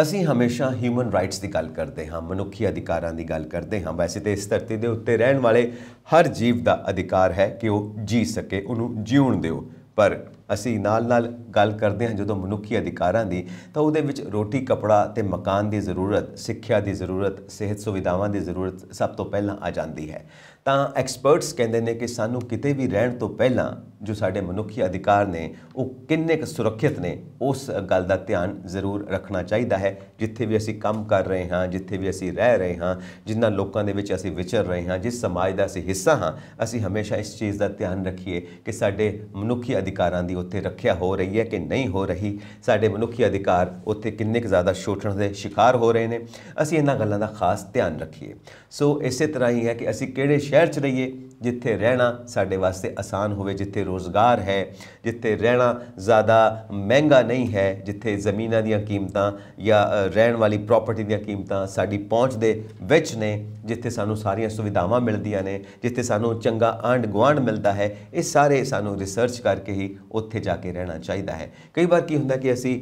ਅਸੀਂ ਹਮੇਸ਼ਾ ਹਿਊਮਨ ਰਾਈਟਸ ਦੀ ਗੱਲ ਕਰਦੇ ਹਾਂ ਮਨੁੱਖੀ ਅਧਿਕਾਰਾਂ ਦੀ ਗੱਲ ਕਰਦੇ ਹਾਂ ਵੈਸੇ ਤੇ ਇਸ ਧਰਤੀ ਦੇ ਉੱਤੇ ਰਹਿਣ ਵਾਲੇ ਹਰ ਜੀਵ ਦਾ ਅਧਿਕਾਰ ਹੈ ਕਿ ਉਹ ਜੀ ਸਕੇ ਉਹਨੂੰ ਜੀਉਣ ਦਿਓ ਪਰ ਅਸੀਂ ਨਾਲ-ਨਾਲ ਗੱਲ ਕਰਦੇ ਹਾਂ ਜਦੋਂ ਮਨੁੱਖੀ ਅਧਿਕਾਰਾਂ ਦੀ ਤਾਂ ਉਹਦੇ ਵਿੱਚ ਰੋਟੀ ਕਪੜਾ ਤੇ ਮਕਾਨ ਦੀ ਜ਼ਰੂਰਤ ਸਿੱਖਿਆ ਦੀ ਜ਼ਰੂਰਤ ਸਿਹਤ ਸੁਵਿਧਾਵਾਂ ਦੀ ਜ਼ਰੂਰਤ ਸਭ ਤੋਂ ਪਹਿਲਾਂ ਆ ਜਾਂਦੀ ਹੈ ਤਾਂ ਐਕਸਪਰਟਸ ਕਹਿੰਦੇ ਨੇ ਕਿ ਸਾਨੂੰ ਕਿਤੇ ਵੀ ਰਹਿਣ ਤੋਂ ਪਹਿਲਾਂ ਜੋ ਸਾਡੇ ਮਨੁੱਖੀ ਅਧਿਕਾਰ ਨੇ ਉਹ ਕਿੰਨੇ ਕੁ ਸੁਰੱਖਿਅਤ ਨੇ ਉਸ ਗੱਲ ਦਾ ਧਿਆਨ ਜ਼ਰੂਰ ਰੱਖਣਾ ਚਾਹੀਦਾ ਹੈ ਜਿੱਥੇ ਵੀ ਅਸੀਂ ਕੰਮ ਕਰ ਰਹੇ ਹਾਂ ਜਿੱਥੇ ਵੀ ਅਸੀਂ ਰਹਿ ਰਹੇ ਹਾਂ ਜਿੰਨਾ ਲੋਕਾਂ ਦੇ ਵਿੱਚ ਅਸੀਂ ਵਿਚਰ ਰਹੇ ਹਾਂ ਜਿਸ ਸਮਾਜ ਦਾ ਅਸੀਂ ਹਿੱਸਾ ਹਾਂ ਅਸੀਂ ਹਮੇਸ਼ਾ ਇਸ ਚੀਜ਼ ਦਾ ਧਿਆਨ ਰੱਖੀਏ ਕਿ ਸਾਡੇ ਮਨੁੱਖੀ ਅਧਿਕਾਰਾਂ ਦੀ ਉੱਥੇ ਰੱਖਿਆ ਹੋ ਰਹੀ ਹੈ ਕਿ ਨਹੀਂ ਹੋ ਰਹੀ ਸਾਡੇ ਮਨੁੱਖੀ ਅਧਿਕਾਰ ਉੱਥੇ ਕਿੰਨੇ ਕੁ ਜ਼ਿਆਦਾ ਸ਼ੋਸ਼ਣ ਦੇ ਸ਼ਿਕਾਰ ਹੋ ਰਹੇ ਨੇ ਅਸੀਂ ਇਹਨਾਂ ਗੱਲਾਂ ਦਾ ਖਾਸ ਧਿਆਨ ਰੱਖੀਏ ਸੋ ਇਸੇ ਤਰ੍ਹਾਂ ਹੀ ਹੈ ਕਿ ਅਸੀਂ ਕਿਹੜੇ ਸ਼ਹਿਰ 'ਚ ਰਹੀਏ ਜਿੱਥੇ ਰਹਿਣਾ ਸਾਡੇ ਵਾਸਤੇ ਆਸਾਨ ਹੋਵੇ ਜਿੱਥੇ ਰੋਜ਼ਗਾਰ ਹੈ ਜਿੱਥੇ ਰਹਿਣਾ ਜ਼ਿਆਦਾ ਮਹਿੰਗਾ ਨਹੀਂ ਹੈ ਜਿੱਥੇ ਜ਼ਮੀਨਾਂ ਦੀਆਂ ਕੀਮਤਾਂ ਜਾਂ ਰਹਿਣ ਵਾਲੀ ਪ੍ਰਾਪਰਟੀ ਦੀਆਂ ਕੀਮਤਾਂ ਸਾਡੀ ਪਹੁੰਚ ਦੇ ਵਿੱਚ ਨੇ ਜਿੱਥੇ ਸਾਨੂੰ ਸਾਰੀਆਂ ਸੁਵਿਧਾਵਾਂ ਮਿਲਦੀਆਂ ਨੇ ਜਿੱਥੇ ਸਾਨੂੰ ਚੰਗਾ ਆਂਡ ਗਵਾਂਡ ਮਿਲਦਾ ਹੈ ਇਹ ਸਾਰੇ ਸਾਨੂੰ ਰਿਸਰਚ ਕਰਕੇ ਹੀ ਉੱਥੇ ਜਾ ਕੇ ਰਹਿਣਾ ਚਾਹੀਦਾ ਹੈ ਕਈ ਵਾਰ ਕੀ ਹੁੰਦਾ ਕਿ ਅਸੀਂ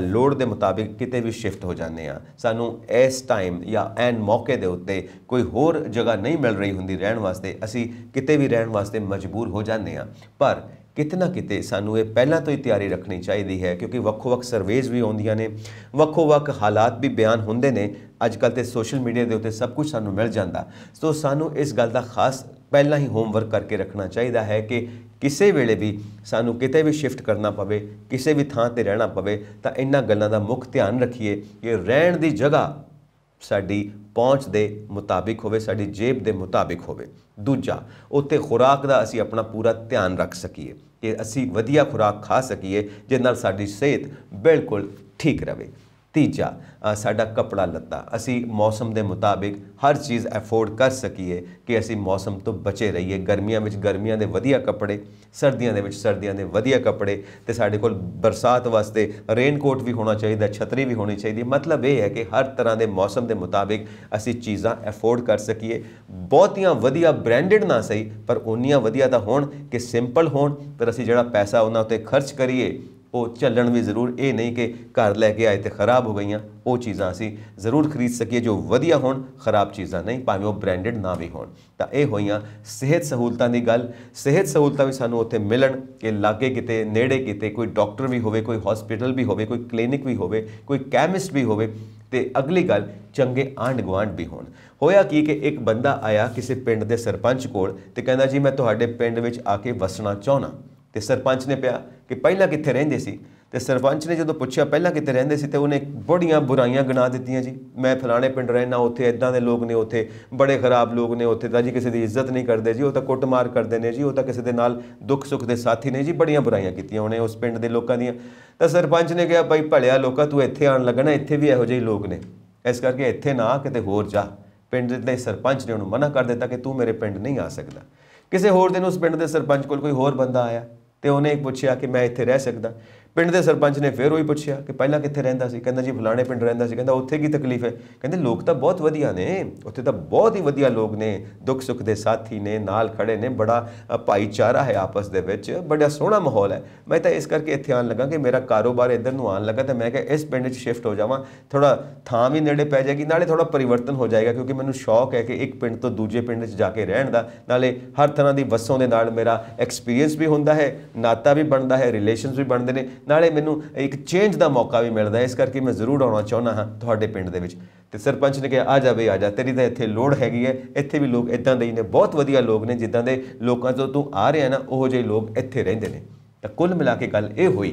ਲੋੜ ਦੇ ਮੁਤਾਬਿਕ ਕਿਤੇ ਵੀ ਸ਼ਿਫਟ ਹੋ ਜਾਂਦੇ ਆ ਸਾਨੂੰ ਇਸ ਟਾਈਮ ਜਾਂ ਐਨ ਮੌਕੇ ਦੇ ਉੱਤੇ ਕੋਈ ਹੋਰ ਜਗ੍ਹਾ ਨਹੀਂ ਮਿਲ ਰਹੀ ਹੁੰਦੀ ਰਹਿਣ ਰਹਿਣ ਵਾਸਤੇ ਅਸੀਂ ਕਿਤੇ ਵੀ ਰਹਿਣ ਵਾਸਤੇ ਮਜਬੂਰ ਹੋ ਜਾਂਦੇ ਆ ਪਰ ਕਿਤਨਾ ਕਿਤੇ ਸਾਨੂੰ ਇਹ ਪਹਿਲਾਂ ਤੋਂ ਹੀ ਤਿਆਰੀ ਰੱਖਣੀ ਚਾਹੀਦੀ ਹੈ ਕਿਉਂਕਿ ਵੱਖੋ-ਵੱਖ ਸਰਵੇਜ਼ ਵੀ ਆਉਂਦੀਆਂ ਨੇ ਵੱਖੋ-ਵੱਖ ਹਾਲਾਤ ਵੀ ਬਿਆਨ ਹੁੰਦੇ ਨੇ ਅੱਜ ਕੱਲ ਤੇ ਸੋਸ਼ਲ ਮੀਡੀਆ ਦੇ ਉੱਤੇ ਸਭ ਕੁਝ ਸਾਨੂੰ ਮਿਲ ਜਾਂਦਾ ਸੋ ਸਾਨੂੰ ਇਸ ਗੱਲ ਦਾ ਖਾਸ ਪਹਿਲਾਂ ਹੀ ਹੋਮਵਰਕ ਕਰਕੇ ਰੱਖਣਾ ਚਾਹੀਦਾ ਹੈ ਕਿ ਕਿਸੇ ਵੇਲੇ ਵੀ ਸਾਨੂੰ ਕਿਤੇ ਵੀ ਸ਼ਿਫਟ ਕਰਨਾ ਪਵੇ ਕਿਸੇ ਵੀ ਥਾਂ ਤੇ ਰਹਿਣਾ ਪਵੇ ਤਾਂ ਇਹਨਾਂ ਗੱਲਾਂ ਦਾ ਮੁੱਖ ਧਿਆਨ ਰੱਖੀਏ ਕਿ ਰਹਿਣ ਦੀ ਜਗ੍ਹਾ ਸਾਡੀ ਪਹੁੰਚ ਦੇ ਮੁਤਾਬਿਕ ਹੋਵੇ ਸਾਡੀ ਜੇਬ ਦੇ ਮੁਤਾਬਿਕ ਹੋਵੇ ਦੂਜਾ ਉੱਤੇ ਖੁਰਾਕ ਦਾ ਅਸੀਂ ਆਪਣਾ ਪੂਰਾ ਧਿਆਨ ਰੱਖ ਸਕੀਏ ਕਿ ਅਸੀਂ ਵਧੀਆ ਖੁਰਾਕ ਖਾ ਸਕੀਏ ਜਿਸ ਨਾਲ ਸਾਡੀ ਸਿਹਤ ਬਿਲਕੁਲ ਠੀਕ ਰਹੇ ਤੀਜਾ ਸਾਡਾ ਕਪੜਾ ਲੱਤਾ ਅਸੀਂ ਮੌਸਮ ਦੇ ਮੁਤਾਬਿਕ ਹਰ ਚੀਜ਼ ਅਫੋਰਡ ਕਰ ਸਕੀਏ ਕਿ ਅਸੀਂ ਮੌਸਮ ਤੋਂ ਬਚੇ ਰਹੀਏ ਗਰਮੀਆਂ ਵਿੱਚ ਗਰਮੀਆਂ ਦੇ ਵਧੀਆ ਕੱਪੜੇ ਸਰਦੀਆਂ ਦੇ ਵਿੱਚ ਸਰਦੀਆਂ ਦੇ ਵਧੀਆ ਕੱਪੜੇ ਤੇ ਸਾਡੇ ਕੋਲ ਬਰਸਾਤ ਵਾਸਤੇ ਰੇਨਕੋਟ ਵੀ ਹੋਣਾ ਚਾਹੀਦਾ ਛਤਰੀ ਵੀ ਹੋਣੀ ਚਾਹੀਦੀ ਮਤਲਬ ਇਹ ਹੈ ਕਿ ਹਰ ਤਰ੍ਹਾਂ ਦੇ ਮੌਸਮ ਦੇ ਮੁਤਾਬਿਕ ਅਸੀਂ ਚੀਜ਼ਾਂ ਅਫੋਰਡ ਕਰ ਸਕੀਏ ਬਹੁਤੀਆਂ ਵਧੀਆ ਬ੍ਰਾਂਡਡ ਨਾ ਸਹੀ ਪਰ ਉਹਨੀਆਂ ਵਧੀਆ ਤਾਂ ਹੋਣ ਕਿ ਸਿੰਪਲ ਹੋਣ ਪਰ ਅਸੀਂ ਜਿਹੜਾ ਪੈਸਾ ਉਹਨਾਂ ਉੱਤੇ ਖਰਚ ਕਰੀਏ ਉਹ ਚੱਲਣ ਵੀ ਜ਼ਰੂਰ ਇਹ ਨਹੀਂ ਕਿ ਘਰ ਲੈ ਕੇ ਆਏ ਤੇ ਖਰਾਬ ਹੋ ਗਈਆਂ ਉਹ ਚੀਜ਼ਾਂ ਅਸੀਂ ਜ਼ਰੂਰ ਖਰੀਦ ਸਕੀਏ ਜੋ ਵਧੀਆ ਹੋਣ ਖਰਾਬ ਚੀਜ਼ਾਂ ਨਹੀਂ ਭਾਵੇਂ ਉਹ ਬ੍ਰਾਂਡਡ ਨਾ ਵੀ ਹੋਣ ਤਾਂ ਇਹ ਹੋਈਆਂ ਸਿਹਤ ਸਹੂਲਤਾਂ ਦੀ ਗੱਲ ਸਿਹਤ ਸਹੂਲਤਾਂ ਵੀ ਸਾਨੂੰ ਉੱਥੇ ਮਿਲਣ ਕਿ ਲਾਗੇ ਕਿਤੇ ਨੇੜੇ ਕਿਤੇ ਕੋਈ ਡਾਕਟਰ ਵੀ ਹੋਵੇ ਕੋਈ ਹਸਪੀਟਲ ਵੀ ਹੋਵੇ ਕੋਈ ਕਲੀਨਿਕ ਵੀ ਹੋਵੇ ਕੋਈ ਕੈਮਿਸਟ ਵੀ ਹੋਵੇ ਤੇ ਅਗਲੀ ਗੱਲ ਚੰਗੇ ਆਂਡ ਗਵਾਂਡ ਵੀ ਹੋਣ ਹੋਇਆ ਕੀ ਕਿ ਇੱਕ ਬੰਦਾ ਆਇਆ ਕਿਸੇ ਪਿੰਡ ਦੇ ਸਰਪੰਚ ਕੋਲ ਤੇ ਕਹਿੰਦਾ ਜੀ ਮੈਂ ਤੁਹਾਡੇ ਪਿੰਡ ਵਿੱਚ ਆ ਕੇ ਵਸਣਾ ਚਾਹਣਾ ਤੇ ਸਰਪੰਚ ਨੇ ਪਿਆ ਕਿ ਪਹਿਲਾਂ ਕਿੱਥੇ ਰਹਿੰਦੇ ਸੀ ਤੇ ਸਰਪੰਚ ਨੇ ਜਦੋਂ ਪੁੱਛਿਆ ਪਹਿਲਾਂ ਕਿੱਥੇ ਰਹਿੰਦੇ ਸੀ ਤੇ ਉਹਨੇ ਬੜੀਆਂ ਬੁਰਾਈਆਂ ਗਿਣਾ ਦਿੱਤੀਆਂ ਜੀ ਮੈਂ ਫਲਾਣੇ ਪਿੰਡ ਰਹਿਣਾ ਉੱਥੇ ਇਦਾਂ ਦੇ ਲੋਕ ਨੇ ਉੱਥੇ ਬੜੇ ਖਰਾਬ ਲੋਕ ਨੇ ਉੱਥੇ ਤਾਂ ਜੀ ਕਿਸੇ ਦੀ ਇੱਜ਼ਤ ਨਹੀਂ ਕਰਦੇ ਜੀ ਉਹ ਤਾਂ ਕੁੱਟਮਾਰ ਕਰਦੇ ਨੇ ਜੀ ਉਹ ਤਾਂ ਕਿਸੇ ਦੇ ਨਾਲ ਦੁੱਖ ਸੁੱਖ ਦੇ ਸਾਥੀ ਨੇ ਜੀ ਬੜੀਆਂ ਬੁਰਾਈਆਂ ਕੀਤੀਆਂ ਉਹਨੇ ਉਸ ਪਿੰਡ ਦੇ ਲੋਕਾਂ ਦੀਆਂ ਤਾਂ ਸਰਪੰਚ ਨੇ ਕਿਹਾ ਭਾਈ ਭਲਿਆ ਲੋਕਾ ਤੂੰ ਇੱਥੇ ਆਣ ਲੱਗਣਾ ਇੱਥੇ ਵੀ ਇਹੋ ਜਿਹੇ ਲੋਕ ਨੇ ਇਸ ਕਰਕੇ ਇੱਥੇ ਨਾ ਕਿਤੇ ਹੋਰ ਜਾ ਪਿੰਡ ਦੇ ਸਰਪੰਚ ਨੇ ਉਹਨੂੰ ਮਨਾ ਕਰ ਦਿੱਤਾ ਕਿ ਤੂੰ ਮੇਰੇ ਪਿੰਡ ਨਹੀਂ ਆ ਸਕਦਾ ਕਿਸੇ ਹੋਰ ਦਿਨ ਉਸ ਪਿੰਡ ਦੇ ਸਰਪੰਚ ਕੋਲ ਕੋਈ ਹੋਰ ਬੰਦਾ ਆਇਆ ਤੇ ਉਹਨੇ ਪੁੱਛਿਆ ਕਿ ਮੈਂ ਇੱਥੇ ਰਹਿ ਸਕਦਾ ਪਿੰਡ ਦੇ ਸਰਪੰਚ ਨੇ ਫੇਰ ਉਹੀ ਪੁੱਛਿਆ ਕਿ ਪਹਿਲਾਂ ਕਿੱਥੇ ਰਹਿੰਦਾ ਸੀ ਕਹਿੰਦਾ ਜੀ ਫਲਾਣੇ ਪਿੰਡ ਰਹਿੰਦਾ ਸੀ ਕਹਿੰਦਾ ਉੱਥੇ ਕੀ ਤਕਲੀਫ ਹੈ ਕਹਿੰਦੇ ਲੋਕ ਤਾਂ ਬਹੁਤ ਵਧੀਆ ਨੇ ਉੱਥੇ ਤਾਂ ਬਹੁਤ ਹੀ ਵਧੀਆ ਲੋਕ ਨੇ ਦੁੱਖ ਸੁੱਖ ਦੇ ਸਾਥੀ ਨੇ ਨਾਲ ਖੜੇ ਨੇ ਬੜਾ ਭਾਈਚਾਰਾ ਹੈ ਆਪਸ ਦੇ ਵਿੱਚ ਬੜਾ ਸੋਹਣਾ ਮਾਹੌਲ ਹੈ ਮੈਂ ਤਾਂ ਇਸ ਕਰਕੇ ਇੱਥੇ ਆਣ ਲੱਗਾ ਕਿ ਮੇਰਾ ਕਾਰੋਬਾਰ ਇੱਧਰ ਨੂੰ ਆਣ ਲੱਗਾ ਤਾਂ ਮੈਂ ਕਿਹਾ ਇਸ ਪਿੰਡ 'ਚ ਸ਼ਿਫਟ ਹੋ ਜਾਵਾਂ ਥੋੜਾ ਥਾਂ ਵੀ ਨੇੜੇ ਪੈ ਜਾਏਗੀ ਨਾਲੇ ਥੋੜਾ ਪਰਿਵਰਤਨ ਹੋ ਜਾਏਗਾ ਕਿਉਂਕਿ ਮੈਨੂੰ ਸ਼ੌਕ ਹੈ ਕਿ ਇੱਕ ਪਿੰਡ ਤੋਂ ਦੂਜੇ ਪਿੰਡ 'ਚ ਜਾ ਕੇ ਰਹਿਣ ਦਾ ਨਾਲੇ ਹਰ ਤਰ੍ਹਾਂ ਦੀ ਵਸੋਂ ਦੇ ਨਾਲ ਮੇਰਾ ਐਕਸਪੀਰੀਅੰਸ ਵੀ ਹੁੰਦਾ ਹੈ ਨਾਤਾ ਵੀ ਬਣਦਾ ਹੈ ਰਿਲੇਸ਼ਨਸ ਵੀ ਬਣਦੇ ਨੇ ਨਾਲੇ ਮੈਨੂੰ ਇੱਕ ਚੇਂਜ ਦਾ ਮੌਕਾ ਵੀ ਮਿਲਦਾ ਹੈ ਇਸ ਕਰਕੇ ਮੈਂ ਜ਼ਰੂਰ ਆਉਣਾ ਚਾਹੁੰਦਾ ਹਾਂ ਤੁਹਾਡੇ ਪਿੰਡ ਦੇ ਵਿੱਚ ਤੇ ਸਰਪੰਚ ਨੇ ਕਿਹਾ ਆ ਜਾ ਬਈ ਆ ਜਾ ਤੇਰੀ ਤਾਂ ਇੱਥੇ ਲੋੜ ਹੈਗੀ ਹੈ ਇੱਥੇ ਵੀ ਲੋਕ ਇਦਾਂ ਦੇ ਹੀ ਨੇ ਬਹੁਤ ਵਧੀਆ ਲੋਕ ਨੇ ਜਿੱਦਾਂ ਦੇ ਲੋਕਾਂ ਤੋਂ ਤੂੰ ਆ ਰਿਹਾ ਨਾ ਉਹ ਜਿਹੇ ਲੋਕ ਇੱਥੇ ਰਹਿੰਦੇ ਨੇ ਤਾਂ ਕੁੱਲ ਮਿਲਾ ਕੇ ਗੱਲ ਇਹ ਹੋਈ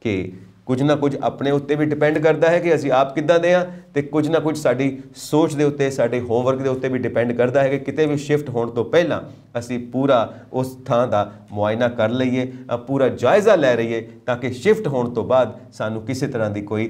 ਕਿ ਕੁਝ ਨਾ ਕੁਝ ਆਪਣੇ ਉੱਤੇ ਵੀ ਡਿਪੈਂਡ ਕਰਦਾ ਹੈ ਕਿ ਅਸੀਂ ਆਪ ਕਿੱਦਾਂ ਦੇ ਆ ਤੇ ਕੁਝ ਨਾ ਕੁਝ ਸਾਡੀ ਸੋਚ ਦੇ ਉੱਤੇ ਸਾਡੇ ਹੋਮਵਰਕ ਦੇ ਉੱਤੇ ਵੀ ਡਿਪੈਂਡ ਕਰਦਾ ਹੈ ਕਿ ਕਿਤੇ ਵੀ ਸ਼ਿਫਟ ਹੋਣ ਤੋਂ ਪਹਿਲਾਂ ਅਸੀਂ ਪੂਰਾ ਉਸ ਥਾਂ ਦਾ ਮੁਆਇਨਾ ਕਰ ਲਈਏ ਪੂਰਾ ਜਾਇਜ਼ਾ ਲੈ ਰਹੀਏ ਤਾਂ ਕਿ ਸ਼ਿਫਟ ਹੋਣ ਤੋਂ ਬਾਅਦ ਸਾਨੂੰ ਕਿਸੇ ਤਰ੍ਹਾਂ ਦੀ ਕੋਈ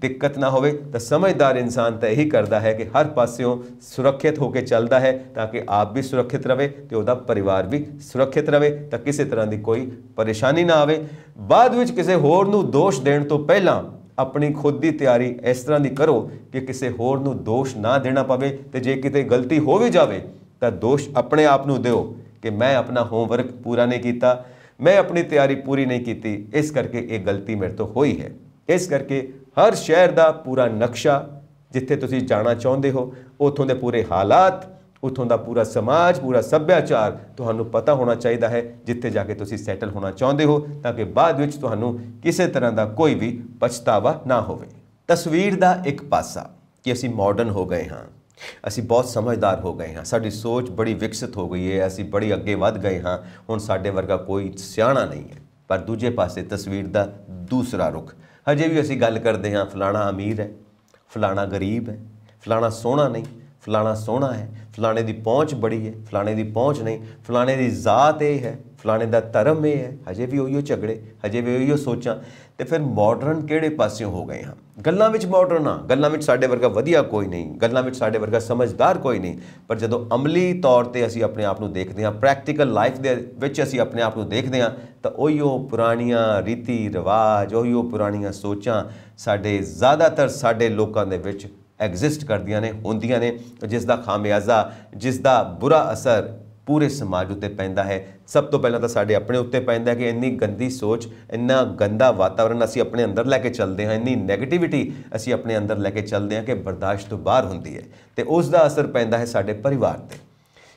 ਦਿੱਕਤ ਨਾ ਹੋਵੇ ਤਾਂ ਸਮਝਦਾਰ ਇਨਸਾਨ ਤਾਂ ਇਹੀ ਕਰਦਾ ਹੈ ਕਿ ਹਰ ਪਾਸਿਓਂ ਸੁਰੱਖਿਅਤ ਹੋ ਕੇ ਚੱਲਦਾ ਹੈ ਤਾਂ ਕਿ ਆਪ ਵੀ ਸੁਰੱਖਿਅਤ ਰਵੇ ਤੇ ਉਹਦਾ ਪਰਿਵਾਰ ਵੀ ਸੁਰੱਖਿਅਤ ਰਵੇ ਤਾਂ ਕਿਸੇ ਤਰ੍ਹਾਂ ਦੀ ਕੋਈ ਪਰੇਸ਼ਾਨੀ ਨਾ ਆਵੇ ਬਾਅਦ ਵਿੱਚ ਕਿਸੇ ਹੋਰ ਨੂੰ ਦੋਸ਼ ਦੇਣ ਤੋਂ ਪਹਿਲਾਂ ਆਪਣੀ ਖੁਦ ਦੀ ਤਿਆਰੀ ਇਸ ਤਰ੍ਹਾਂ ਦੀ ਕਰੋ ਕਿ ਕਿਸੇ ਹੋਰ ਨੂੰ ਦੋਸ਼ ਨਾ ਦੇਣਾ ਪਵੇ ਤੇ ਜੇ ਕਿਤੇ ਗਲਤੀ ਹੋ ਵੀ ਜਾਵੇ ਤਾਂ ਦੋਸ਼ ਆਪਣੇ ਆਪ ਨੂੰ ਦਿਓ ਕਿ ਮੈਂ ਆਪਣਾ ਹੋਮਵਰਕ ਪੂਰਾ ਨਹੀਂ ਕੀਤਾ ਮੈਂ ਆਪਣੀ ਤਿਆਰੀ ਪੂਰੀ ਨਹੀਂ ਕੀਤੀ ਇਸ ਕਰਕੇ ਇਹ ਗਲਤੀ ਮੇਰੇ ਤੋਂ ਹੋਈ ਹੈ ਇਸ ਕਰਕੇ ਹਰ ਸ਼ਹਿਰ ਦਾ ਪੂਰਾ ਨਕਸ਼ਾ ਜਿੱਥੇ ਤੁਸੀਂ ਜਾਣਾ ਚਾਹੁੰਦੇ ਹੋ ਉਥੋਂ ਦੇ ਪੂਰੇ ਹਾਲਾਤ ਉਥੋਂ ਦਾ ਪੂਰਾ ਸਮਾਜ ਪੂਰਾ ਸੱਭਿਆਚਾਰ ਤੁਹਾਨੂੰ ਪਤਾ ਹੋਣਾ ਚਾਹੀਦਾ ਹੈ ਜਿੱਥੇ ਜਾ ਕੇ ਤੁਸੀਂ ਸੈਟਲ ਹੋਣਾ ਚਾਹੁੰਦੇ ਹੋ ਤਾਂ ਕਿ ਬਾਅਦ ਵਿੱਚ ਤੁਹਾਨੂੰ ਕਿਸੇ ਤਰ੍ਹਾਂ ਦਾ ਕੋਈ ਵੀ ਪਛਤਾਵਾ ਨਾ ਹੋਵੇ ਤਸਵੀਰ ਦਾ ਇੱਕ ਪਾਸਾ ਕਿ ਅਸੀਂ ਮਾਡਰਨ ਹੋ ਗਏ ਹਾਂ ਅਸੀਂ ਬਹੁਤ ਸਮਝਦਾਰ ਹੋ ਗਏ ਹਾਂ ਸਾਡੀ ਸੋਚ ਬੜੀ ਵਿਕਸਿਤ ਹੋ ਗਈ ਹੈ ਅਸੀਂ ਬੜੀ ਅੱਗੇ ਵੱਧ ਗਏ ਹਾਂ ਹੁਣ ਸਾਡੇ ਵਰਗਾ ਕੋਈ ਸਿਆਣਾ ਨਹੀਂ ਹੈ ਪਰ ਦੂਜੇ ਪਾਸੇ ਤਸਵੀਰ ਦਾ ਦੂਸਰਾ ਰੁਖ ਹਜੇ ਵੀ ਅਸੀਂ ਗੱਲ ਕਰਦੇ ਹਾਂ ਫਲਾਣਾ ਅਮੀਰ ਹੈ ਫਲਾਣਾ ਗਰੀਬ ਹੈ ਫਲਾਣਾ ਸੋਹਣਾ ਨਹੀਂ ਫਲਾਣਾ ਸੋਹਣਾ ਹੈ ਫਲਾਣੇ ਦੀ ਪਹੁੰਚ ਬੜੀ ਹੈ ਫਲਾਣੇ ਦੀ ਪਹੁੰਚ ਨਹੀਂ ਫਲਾਣੇ ਦੀ ਜ਼ਾਤ ਇਹ ਹੈ ਫਲਾਣੇ ਦਾ ਧਰਮ ਇਹ ਹੈ ਹਜੇ ਵੀ ਉਹੀਓ ਝਗੜੇ ਹਜੇ ਵੀ ਉਹੀਓ ਸੋਚਾਂ ਤੇ ਫਿਰ ਮਾਡਰਨ ਕਿਹੜੇ ਪਾਸਿਓਂ ਹੋ ਗਏ ਹਾਂ ਗੱਲਾਂ ਵਿੱਚ ਮਾਡਰਨ ਆ ਗੱਲਾਂ ਵਿੱਚ ਸਾਡੇ ਵਰਗਾ ਵਧੀਆ ਕੋਈ ਨਹੀਂ ਗੱਲਾਂ ਵਿੱਚ ਸਾਡੇ ਵਰਗਾ ਸਮਝਦਾਰ ਕੋਈ ਨਹੀਂ ਪਰ ਜਦੋਂ ਅਮਲੀ ਤੌਰ ਤੇ ਅਸੀਂ ਆਪਣੇ ਆਪ ਨੂੰ ਦੇਖਦੇ ਹਾਂ ਪ੍ਰੈਕਟੀਕਲ ਲਾਈਫ ਦੇ ਵਿੱਚ ਅਸੀਂ ਆਪਣੇ ਆਪ ਨੂੰ ਦੇਖਦੇ ਹਾਂ ਤਾਂ ਉਹੀਓ ਪੁਰਾਣੀਆਂ ਰੀਤੀ ਰਿਵਾਜ ਉਹੀਓ ਪੁਰਾਣੀਆਂ ਸੋਚਾਂ ਸਾਡੇ ਜ਼ਿਆਦਾਤਰ ਸਾਡੇ ਲੋਕਾਂ ਦੇ ਵਿੱਚ ਐਗਜ਼ਿਸਟ ਕਰਦੀਆਂ ਨੇ ਹੁੰਦੀਆਂ ਨੇ ਜਿਸ ਦਾ ਖਾਮਿਆਜ਼ਾ ਜਿਸ ਦਾ ਬੁਰਾ ਅਸਰ ਪੂਰੇ ਸਮਾਜ ਉੱਤੇ ਪੈਂਦਾ ਹੈ ਸਭ ਤੋਂ ਪਹਿਲਾਂ ਤਾਂ ਸਾਡੇ ਆਪਣੇ ਉੱਤੇ ਪੈਂਦਾ ਹੈ ਕਿ ਇੰਨੀ ਗੰਦੀ ਸੋਚ ਇੰਨਾ ਗੰਦਾ ਵਾਤਾਵਰਣ ਅਸੀਂ ਆਪਣੇ ਅੰਦਰ ਲੈ ਕੇ ਚੱਲਦੇ ਹਾਂ ਇੰਨੀ 네ਗੇਟਿਵਿਟੀ ਅਸੀਂ ਆਪਣੇ ਅੰਦਰ ਲੈ ਕੇ ਚੱਲਦੇ ਹਾਂ ਕਿ ਬਰਦਾਸ਼ਤ ਤੋਂ ਬਾਹਰ ਹੁੰਦੀ ਹੈ ਤੇ ਉਸ ਦਾ ਅਸਰ ਪੈਂਦਾ ਹੈ ਸਾਡੇ ਪਰਿਵਾਰ ਤੇ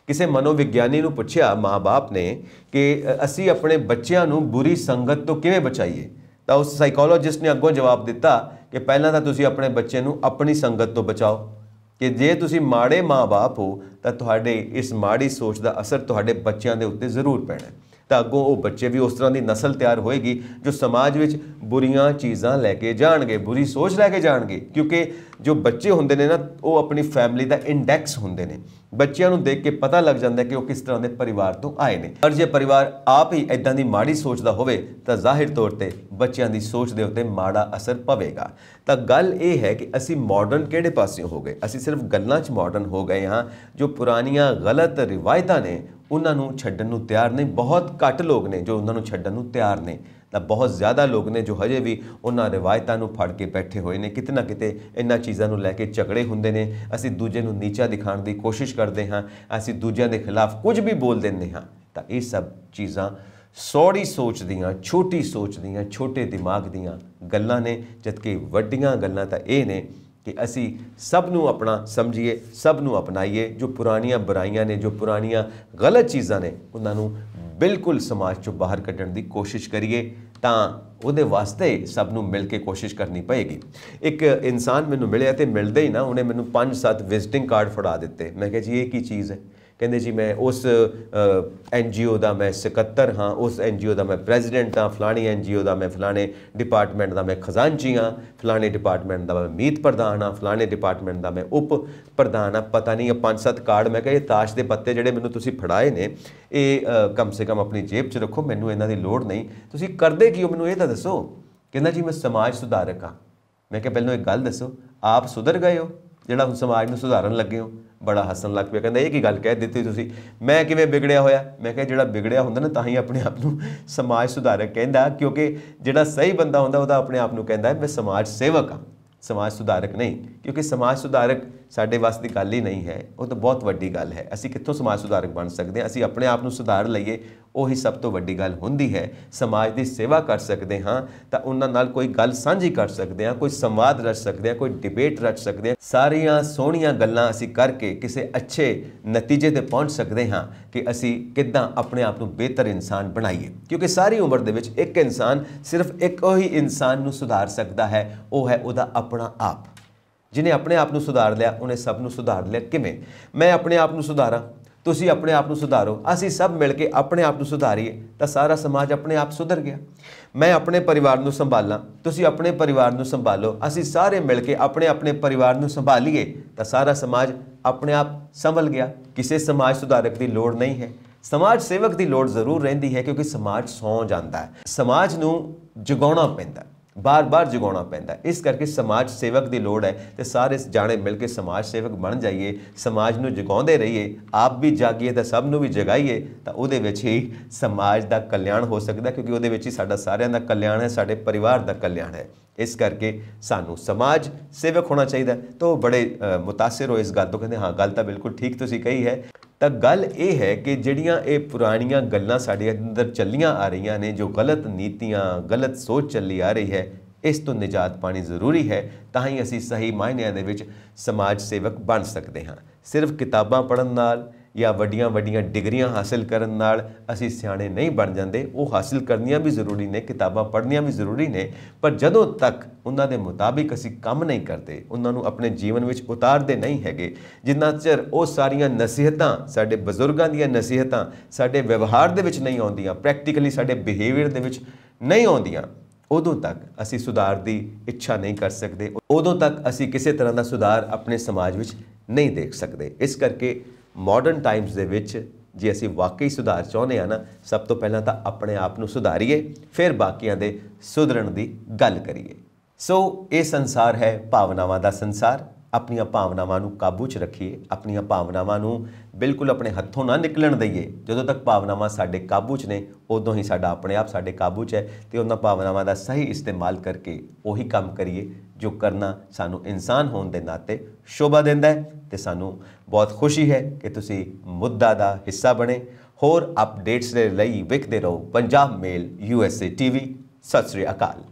ਕਿਸੇ ਮਨੋਵਿਗਿਆਨੀ ਨੂੰ ਪੁੱਛਿਆ ਮਾਪੇ ਨੇ ਕਿ ਅਸੀਂ ਆਪਣੇ ਬੱਚਿਆਂ ਨੂੰ ਬੁਰੀ ਸੰਗਤ ਤੋਂ ਕਿਵੇਂ ਬਚਾਈਏ ਤਾਂ ਉਸ ਸਾਈਕੋਲੋਜਿਸਟ ਨੇ ਅੱਗੋਂ ਜਵਾਬ ਦਿੱਤਾ ਕਿ ਪਹਿਲਾਂ ਤਾਂ ਤੁਸੀਂ ਆਪਣੇ ਬੱਚੇ ਨੂੰ ਆਪਣੀ ਸੰਗਤ ਤੋਂ ਬਚਾਓ ਕਿ ਜੇ ਤੁਸੀਂ ਮਾੜੇ ਮਾਪੇ ਹੋ ਤਾਂ ਤੁਹਾਡੇ ਇਸ ਮਾੜੀ ਸੋਚ ਦਾ ਅਸਰ ਤੁਹਾਡੇ ਬੱਚਿਆਂ ਦੇ ਉੱਤੇ ਜ਼ਰੂਰ ਪੈਣਾ ਹੈ ਤਾਂ ਅੱਗੋਂ ਉਹ ਬੱਚੇ ਵੀ ਉਸ ਤਰ੍ਹਾਂ ਦੀ نسل ਤਿਆਰ ਹੋਏਗੀ ਜੋ ਸਮਾਜ ਵਿੱਚ ਬੁਰੀਆਂ ਚੀਜ਼ਾਂ ਲੈ ਕੇ ਜਾਣਗੇ ਬੁਰੀ ਸੋਚ ਲੈ ਕੇ ਜਾਣਗੇ ਕਿਉਂਕਿ ਜੋ ਬੱਚੇ ਹੁੰਦੇ ਨੇ ਨਾ ਉਹ ਆਪਣੀ ਫੈਮਿਲੀ ਦਾ ਇੰਡੈਕਸ ਹੁੰਦੇ ਨੇ ਬੱਚਿਆਂ ਨੂੰ ਦੇਖ ਕੇ ਪਤਾ ਲੱਗ ਜਾਂਦਾ ਕਿ ਉਹ ਕਿਸ ਤਰ੍ਹਾਂ ਦੇ ਪਰਿਵਾਰ ਤੋਂ ਆਏ ਨੇ ਪਰ ਜੇ ਪਰਿਵਾਰ ਆਪ ਹੀ ਐਦਾਂ ਦੀ ਮਾੜੀ ਸੋਚ ਦਾ ਹੋਵੇ ਤਾਂ ਜ਼ਾਹਿਰ ਤੌਰ ਤੇ ਬੱਚਿਆਂ ਦੀ ਸੋਚ ਦੇ ਉੱਤੇ ਮਾੜਾ ਅਸਰ ਪਵੇਗਾ ਤਾਂ ਗੱਲ ਇਹ ਹੈ ਕਿ ਅਸੀਂ ਮਾਡਰਨ ਕਿਹੜੇ ਪਾਸੇ ਹੋ ਗਏ ਅਸੀਂ ਸਿਰਫ ਗੱਲਾਂ 'ਚ ਮਾਡਰਨ ਹੋ ਗਏ ਹਾਂ ਜੋ ਪੁਰਾਣੀਆਂ ਗਲਤ ਰਿਵਾਇਤਾਂ ਨੇ ਉਹਨਾਂ ਨੂੰ ਛੱਡਣ ਨੂੰ ਤਿਆਰ ਨਹੀਂ ਬਹੁਤ ਘੱਟ ਲੋਕ ਨੇ ਜੋ ਉਹਨਾਂ ਨੂੰ ਛੱਡਣ ਨੂੰ ਤਿਆਰ ਨੇ ਤਾਂ ਬਹੁਤ ਜ਼ਿਆਦਾ ਲੋਕ ਨੇ ਜੋ ਹਜੇ ਵੀ ਉਹਨਾਂ ਰਿਵਾਇਤਾਂ ਨੂੰ ਫੜ ਕੇ ਬੈਠੇ ਹੋਏ ਨੇ ਕਿਤਨਾ ਕਿਤੇ ਇਹਨਾਂ ਚੀਜ਼ਾਂ ਨੂੰ ਲੈ ਕੇ ਝਗੜੇ ਹੁੰਦੇ ਨੇ ਅਸੀਂ ਦੂਜੇ ਨੂੰ ਨੀਚਾ ਦਿਖਾਉਣ ਦੀ ਕੋਸ਼ਿਸ਼ ਕਰਦੇ ਹਾਂ ਅਸੀਂ ਦੂਜਿਆਂ ਦੇ ਖਿਲਾਫ ਕੁਝ ਵੀ ਬੋਲ ਦਿੰਦੇ ਹਾਂ ਤਾਂ ਇਹ ਸਭ ਚੀਜ਼ਾਂ ਸੌੜੀ ਸੋਚ ਦੀਆਂ ਛੋਟੀ ਸੋਚ ਦੀਆਂ ਛੋਟੇ ਦਿਮਾਗ ਦੀਆਂ ਗੱਲਾਂ ਨੇ ਜਦਕਿ ਵੱਡੀਆਂ ਗੱਲਾਂ ਤਾਂ ਇਹ ਨੇ ਕਿ ਅਸੀਂ ਸਭ ਨੂੰ ਆਪਣਾ ਸਮਝੀਏ ਸਭ ਨੂੰ ਅਪਣਾਈਏ ਜੋ ਪੁਰਾਣੀਆਂ ਬੁਰਾਈਆਂ ਨੇ ਜੋ ਪੁਰਾਣੀਆਂ ਗਲਤ ਚੀਜ਼ਾਂ ਨੇ ਉਹਨਾਂ ਨੂੰ ਬਿਲਕੁਲ ਸਮਾਜ ਚੋਂ ਬਾਹਰ ਕੱਢਣ ਦੀ ਕੋਸ਼ਿਸ਼ ਕਰੀਏ ਤਾਂ ਉਹਦੇ ਵਾਸਤੇ ਸਭ ਨੂੰ ਮਿਲ ਕੇ ਕੋਸ਼ਿਸ਼ ਕਰਨੀ ਪਏਗੀ ਇੱਕ ਇਨਸਾਨ ਮੈਨੂੰ ਮਿਲਿਆ ਤੇ ਮਿਲਦੇ ਹੀ ਨਾ ਉਹਨੇ ਮੈਨੂੰ 5-7 ਵਿਜ਼ਿਟਿੰਗ ਕਾਰਡ ਫੜਾ ਦਿੱਤੇ ਮੈਂ ਕਿਹਾ ਜੀ ਇਹ ਕੀ ਚੀਜ਼ ਹੈ ਕਹਿੰਦੇ ਜੀ ਮੈਂ ਉਸ ਐਨ ਦਾ ਮੈਂ ਸਕੱਤਰ ਹਾਂ ਉਸ ਐਨ ਦਾ ਮੈਂ ਪ੍ਰੈਜ਼ੀਡੈਂਟ ਹਾਂ ਫਲਾਣੀ ਐਨ ਦਾ ਮੈਂ ਫਲਾਣੇ ਡਿਪਾਰਟਮੈਂਟ ਦਾ ਮੈਂ ਖਜ਼ਾਨਚੀ ਹਾਂ ਫਲਾਣੇ ਡਿਪਾਰਟਮੈਂਟ ਦਾ ਮੈਂ ਮੀਤ ਪ੍ਰਧਾਨ ਹਾਂ ਫਲਾਣੇ ਡਿਪਾਰਟਮੈਂਟ ਦਾ ਮੈਂ ਉਪ ਪ੍ਰਧਾਨ ਹਾਂ ਪਤਾ ਨਹੀਂ ਇਹ ਪੰਜ ਸੱਤ ਕਾਰਡ ਮੈਂ ਕਹੇ ਤਾਸ਼ ਦੇ ਪੱਤੇ ਜਿਹੜੇ ਮੈਨੂੰ ਤੁਸੀਂ ਫੜਾਏ ਨੇ ਇਹ ਕਮ ਸੇ ਕਮ ਆਪਣੀ ਜੇਬ 'ਚ ਰੱਖੋ ਮੈਨੂੰ ਇਹਨਾਂ ਦੀ ਲੋੜ ਨਹੀਂ ਤੁਸੀਂ ਕਰਦੇ ਕੀ ਹੋ ਮੈਨੂੰ ਇਹ ਤਾਂ ਦੱਸੋ ਕਹਿੰਦਾ ਜੀ ਮੈਂ ਸਮਾਜ ਸੁਧਾਰਕ ਹਾਂ ਮੈਂ ਕਿਹਾ ਪਹਿਲਾਂ ਇੱਕ ਗੱਲ ਦੱਸੋ ਆਪ ਸੁਧਰ ਗਏ ਹੋ ਜਿਹੜਾ ਹੁਣ ਸਮਾਜ ਨੂੰ ਸੁਧਾਰਨ ਲੱਗੇ ਹੋ ਬੜਾ ਹੱਸਣ ਲੱਗ ਪਿਆ ਕਹਿੰਦਾ ਇਹ ਕੀ ਗੱਲ ਕਹਿ ਦਿੱਤੀ ਤੁਸੀਂ ਮੈਂ ਕਿਵੇਂ ਵਿਗੜਿਆ ਹੋਇਆ ਮੈਂ ਕਿਹਾ ਜਿਹੜਾ ਵਿਗੜਿਆ ਹੁੰਦਾ ਨਾ ਤਾਂ ਹੀ ਆਪਣੇ ਆਪ ਨੂੰ ਸਮਾਜ ਸੁਧਾਰਕ ਕਹਿੰਦਾ ਕਿਉਂਕਿ ਜਿਹੜਾ ਸਹੀ ਬੰਦਾ ਹੁੰਦਾ ਉਹਦਾ ਆਪਣੇ ਆਪ ਨੂੰ ਕਹਿੰਦਾ ਮੈਂ ਸਮਾਜ ਸੇਵਕ ਹਾਂ ਸਮਾਜ ਸੁਧਾਰਕ ਨਹੀਂ ਕਿਉਂਕਿ ਸਮਾਜ ਸੁਧਾਰਕ ਸਾਡੇ ਵਾਸਤੇ ਗੱਲ ਹੀ ਨਹੀਂ ਹੈ ਉਹ ਤਾਂ ਬਹੁਤ ਵੱਡੀ ਗੱਲ ਹੈ ਅਸੀਂ ਕਿੱਥੋਂ ਸਮਾਜ ਸੁਧਾਰਕ ਬਣ ਸਕਦੇ ਹਾਂ ਅਸੀਂ ਆਪਣੇ ਆਪ ਨੂੰ ਸੁਧਾਰ ਲਈਏ ਉਹੀ ਸਭ ਤੋਂ ਵੱਡੀ ਗੱਲ ਹੁੰਦੀ ਹੈ ਸਮਾਜ ਦੀ ਸੇਵਾ ਕਰ ਸਕਦੇ ਹਾਂ ਤਾਂ ਉਹਨਾਂ ਨਾਲ ਕੋਈ ਗੱਲ ਸਾਂਝੀ ਕਰ ਸਕਦੇ ਹਾਂ ਕੋਈ ਸੰਵਾਦ ਰਚ ਸਕਦੇ ਹਾਂ ਕੋਈ ਡਿਬੇਟ ਰਚ ਸਕਦੇ ਹਾਂ ਸਾਰੀਆਂ ਸੋਹਣੀਆਂ ਗੱਲਾਂ ਅਸੀਂ ਕਰਕੇ ਕਿਸੇ ਅੱਛੇ ਨਤੀਜੇ ਤੇ ਪਹੁੰਚ ਸਕਦੇ ਹਾਂ ਕਿ ਅਸੀਂ ਕਿੱਦਾਂ ਆਪਣੇ ਆਪ ਨੂੰ ਬਿਹਤਰ ਇਨਸਾਨ ਬਣਾਈਏ ਕਿਉਂਕਿ ਸਾਰੀ ਉਮਰ ਦੇ ਵਿੱਚ ਇੱਕ ਇਨਸਾਨ ਸਿਰਫ ਇੱਕੋ ਹੀ ਇਨਸਾਨ ਨੂੰ ਸੁਧਾਰ ਸਕਦਾ ਹੈ ਉਹ ਹੈ ਉਹਦਾ ਆਪਣਾ ਆਪ ਜਿਨੇ ਆਪਣੇ ਆਪ ਨੂੰ ਸੁਧਾਰ ਲਿਆ ਉਹਨੇ ਸਭ ਨੂੰ ਸੁਧਾਰ ਲਿਆ ਕਿਵੇਂ ਮੈਂ ਆਪਣੇ ਆਪ ਨੂੰ ਸੁਧਾਰਾਂ ਤੁਸੀਂ ਆਪਣੇ ਆਪ ਨੂੰ ਸੁਧਾਰੋ ਅਸੀਂ ਸਭ ਮਿਲ ਕੇ ਆਪਣੇ ਆਪ ਨੂੰ ਸੁਧਾਰੀਏ ਤਾਂ ਸਾਰਾ ਸਮਾਜ ਆਪਣੇ ਆਪ ਸੁਧਰ ਗਿਆ ਮੈਂ ਆਪਣੇ ਪਰਿਵਾਰ ਨੂੰ ਸੰਭਾਲਾਂ ਤੁਸੀਂ ਆਪਣੇ ਪਰਿਵਾਰ ਨੂੰ ਸੰਭਾਲੋ ਅਸੀਂ ਸਾਰੇ ਮਿਲ ਕੇ ਆਪਣੇ ਆਪਣੇ ਪਰਿਵਾਰ ਨੂੰ ਸੰਭਾਲੀਏ ਤਾਂ ਸਾਰਾ ਸਮਾਜ ਆਪਣੇ ਆਪ ਸੰਭਲ ਗਿਆ ਕਿਸੇ ਸਮਾਜ ਸੁਧਾਰਕ ਦੀ ਲੋੜ ਨਹੀਂ ਹੈ ਸਮਾਜ ਸੇਵਕ ਦੀ ਲੋੜ ਜ਼ਰੂਰ ਰਹਿੰਦੀ ਹੈ ਕਿਉਂਕਿ ਸਮਾਜ ਸੌ ਜਾਂਦਾ ਹੈ ਸਮਾਜ ਨੂੰ ਜਗਾਉਣਾ ਪੈਂਦਾ ਬਾਰ-ਬਾਰ ਜਗਾਉਣਾ ਪੈਂਦਾ ਇਸ ਕਰਕੇ ਸਮਾਜ ਸੇਵਕ ਦੀ ਲੋੜ ਹੈ ਤੇ ਸਾਰੇ ਜਾਣੇ ਮਿਲ ਕੇ ਸਮਾਜ ਸੇਵਕ ਬਣ ਜਾਈਏ ਸਮਾਜ ਨੂੰ ਜਗਾਉਂਦੇ ਰਹੀਏ ਆਪ ਵੀ ਜਾਗੀਏ ਤਾਂ ਸਭ ਨੂੰ ਵੀ ਜਗਾਈਏ ਤਾਂ ਉਹਦੇ ਵਿੱਚ ਹੀ ਸਮਾਜ ਦਾ ਕਲਿਆਣ ਹੋ ਸਕਦਾ ਕਿਉਂਕਿ ਉਹਦੇ ਵਿੱਚ ਹੀ ਸਾਡਾ ਸਾਰਿਆਂ ਦਾ ਕਲਿਆਣ ਹੈ ਸਾਡੇ ਪਰਿਵਾਰ ਦਾ ਕਲਿਆਣ ਹੈ ਇਸ ਕਰਕੇ ਸਾਨੂੰ ਸਮਾਜ ਸੇਵਕ ਹੋਣਾ ਚਾਹੀਦਾ ਤਾਂ ਬੜੇ ਮੁਤਾਸਰ ਹੋ ਇਸ ਗੱਲ ਤੋਂ ਕਹਿੰਦੇ ਹਾਂ ਗੱਲ ਤਾਂ ਬਿਲਕੁਲ ਠੀਕ ਤੁਸੀਂ ਕਹੀ ਹੈ ਤਾਂ ਗੱਲ ਇਹ ਹੈ ਕਿ ਜਿਹੜੀਆਂ ਇਹ ਪੁਰਾਣੀਆਂ ਗੱਲਾਂ ਸਾਡੇ ਅੰਦਰ ਚੱਲੀਆਂ ਆ ਰਹੀਆਂ ਨੇ ਜੋ ਗਲਤ ਨੀਤੀਆਂ ਗਲਤ ਸੋਚ ਚੱਲੀ ਆ ਰਹੀ ਹੈ ਇਸ ਤੋਂ ਨਿਜਾਤ ਪਾਣੀ ਜ਼ਰੂਰੀ ਹੈ ਤਾਂ ਹੀ ਅਸੀਂ ਸਹੀ ਮਾਇਨਿਆਂ ਦੇ ਵਿੱਚ ਸਮਾਜ ਸੇਵਕ ਬਣ ਸਕਦੇ ਹਾਂ ਸਿਰਫ ਕਿਤਾਬਾਂ ਪੜ੍ਹਨ ਨਾਲ ਜਾਂ ਵੱਡੀਆਂ ਵੱਡੀਆਂ ਡਿਗਰੀਆਂ ਹਾਸਲ ਕਰਨ ਨਾਲ ਅਸੀਂ ਸਿਆਣੇ ਨਹੀਂ ਬਣ ਜਾਂਦੇ ਉਹ ਹਾਸਲ ਕਰਨੀਆਂ ਵੀ ਜ਼ਰੂਰੀ ਨੇ ਕਿਤਾਬਾਂ ਪੜ੍ਹਨੀਆਂ ਵੀ ਜ਼ਰੂਰੀ ਨੇ ਪਰ ਜਦੋਂ ਤੱਕ ਉਹਨਾਂ ਦੇ ਮੁਤਾਬਿਕ ਅਸੀਂ ਕੰਮ ਨਹੀਂ ਕਰਦੇ ਉਹਨਾਂ ਨੂੰ ਆਪਣੇ ਜੀਵਨ ਵਿੱਚ ਉਤਾਰਦੇ ਨਹੀਂ ਹੈਗੇ ਜਿੰਨਾ ਚਿਰ ਉਹ ਸਾਰੀਆਂ ਨਸੀਹਤਾਂ ਸਾਡੇ ਬਜ਼ੁਰਗਾਂ ਦੀਆਂ ਨਸੀਹਤਾਂ ਸਾਡੇ ਵਿਵਹਾਰ ਦੇ ਵਿੱਚ ਨਹੀਂ ਆਉਂਦੀਆਂ ਪ੍ਰੈਕਟੀਕਲੀ ਸਾਡੇ ਬਿਹੇਵੀਅਰ ਦੇ ਵਿੱਚ ਨਹੀਂ ਆਉਂਦੀਆਂ ਉਦੋਂ ਤੱਕ ਅਸੀਂ ਸੁਧਾਰ ਦੀ ਇੱਛਾ ਨਹੀਂ ਕਰ ਸਕਦੇ ਉਦੋਂ ਤੱਕ ਅਸੀਂ ਕਿਸੇ ਤਰ੍ਹਾਂ ਦਾ ਸੁਧਾਰ ਆਪਣੇ ਸਮਾਜ ਵਿੱਚ ਨਹੀਂ ਦੇਖ ਸਕਦੇ ਇਸ ਕਰਕੇ ਮਾਡਰਨ ਟਾਈਮਸ ਦੇ ਵਿੱਚ ਜੇ ਅਸੀਂ ਵਾਕਈ ਸੁਧਾਰ ਚਾਹੁੰਦੇ ਆ ਨਾ ਸਭ ਤੋਂ ਪਹਿਲਾਂ ਤਾਂ ਆਪਣੇ ਆਪ ਨੂੰ ਸੁਧਾਰੀਏ ਫਿਰ ਬਾਕੀਆਂ ਦੇ ਸੁਧਰਨ ਦੀ ਗੱਲ ਕਰੀਏ ਸੋ ਇਹ ਸੰਸਾਰ ਹੈ ਭਾਵਨਾਵਾਂ ਦਾ ਸੰਸਾਰ ਆਪਣੀਆਂ ਭਾਵਨਾਵਾਂ ਨੂੰ ਕਾਬੂ 'ਚ ਰੱਖੀਏ ਆਪਣੀਆਂ ਭਾਵਨਾਵਾਂ ਨੂੰ ਬਿਲਕੁਲ ਆਪਣੇ ਹੱਥੋਂ ਨਾ ਨਿਕਲਣ ਦਈਏ ਜਦੋਂ ਤੱਕ ਭਾਵਨਾਵਾਂ ਸਾਡੇ ਕਾਬੂ 'ਚ ਨੇ ਉਦੋਂ ਹੀ ਸਾਡਾ ਆਪਣੇ ਆਪ ਸਾਡੇ ਕਾਬੂ 'ਚ ਹੈ ਤੇ ਉਹਨਾਂ ਭਾਵਨਾਵਾਂ ਦਾ ਸਹੀ ਇਸਤੇਮਾਲ ਕਰਕੇ ਉਹੀ ਕੰਮ ਕਰੀਏ ਜੋ ਕਰਨਾ ਸਾਨੂੰ ਇਨਸਾਨ ਹੋਣ ਦੇ ਨਾਤੇ ਸ਼ੋਭਾ ਦਿੰਦਾ ਹੈ ਤੇ ਸਾਨੂੰ ਬਹੁਤ ਖੁਸ਼ੀ ਹੈ ਕਿ ਤੁਸੀਂ ਮੁੱਦਾ ਦਾ ਹਿੱਸਾ ਬਣੇ ਹੋਰ ਅਪਡੇਟਸ ਦੇ ਲਈ ਵਿਖਦੇ ਰਹੋ ਪੰਜਾਬ ਮੇਲ ਯੂਐਸਏ ਟੀਵੀ ਸਤਿ ਸ੍ਰੀ ਅਕਾਲ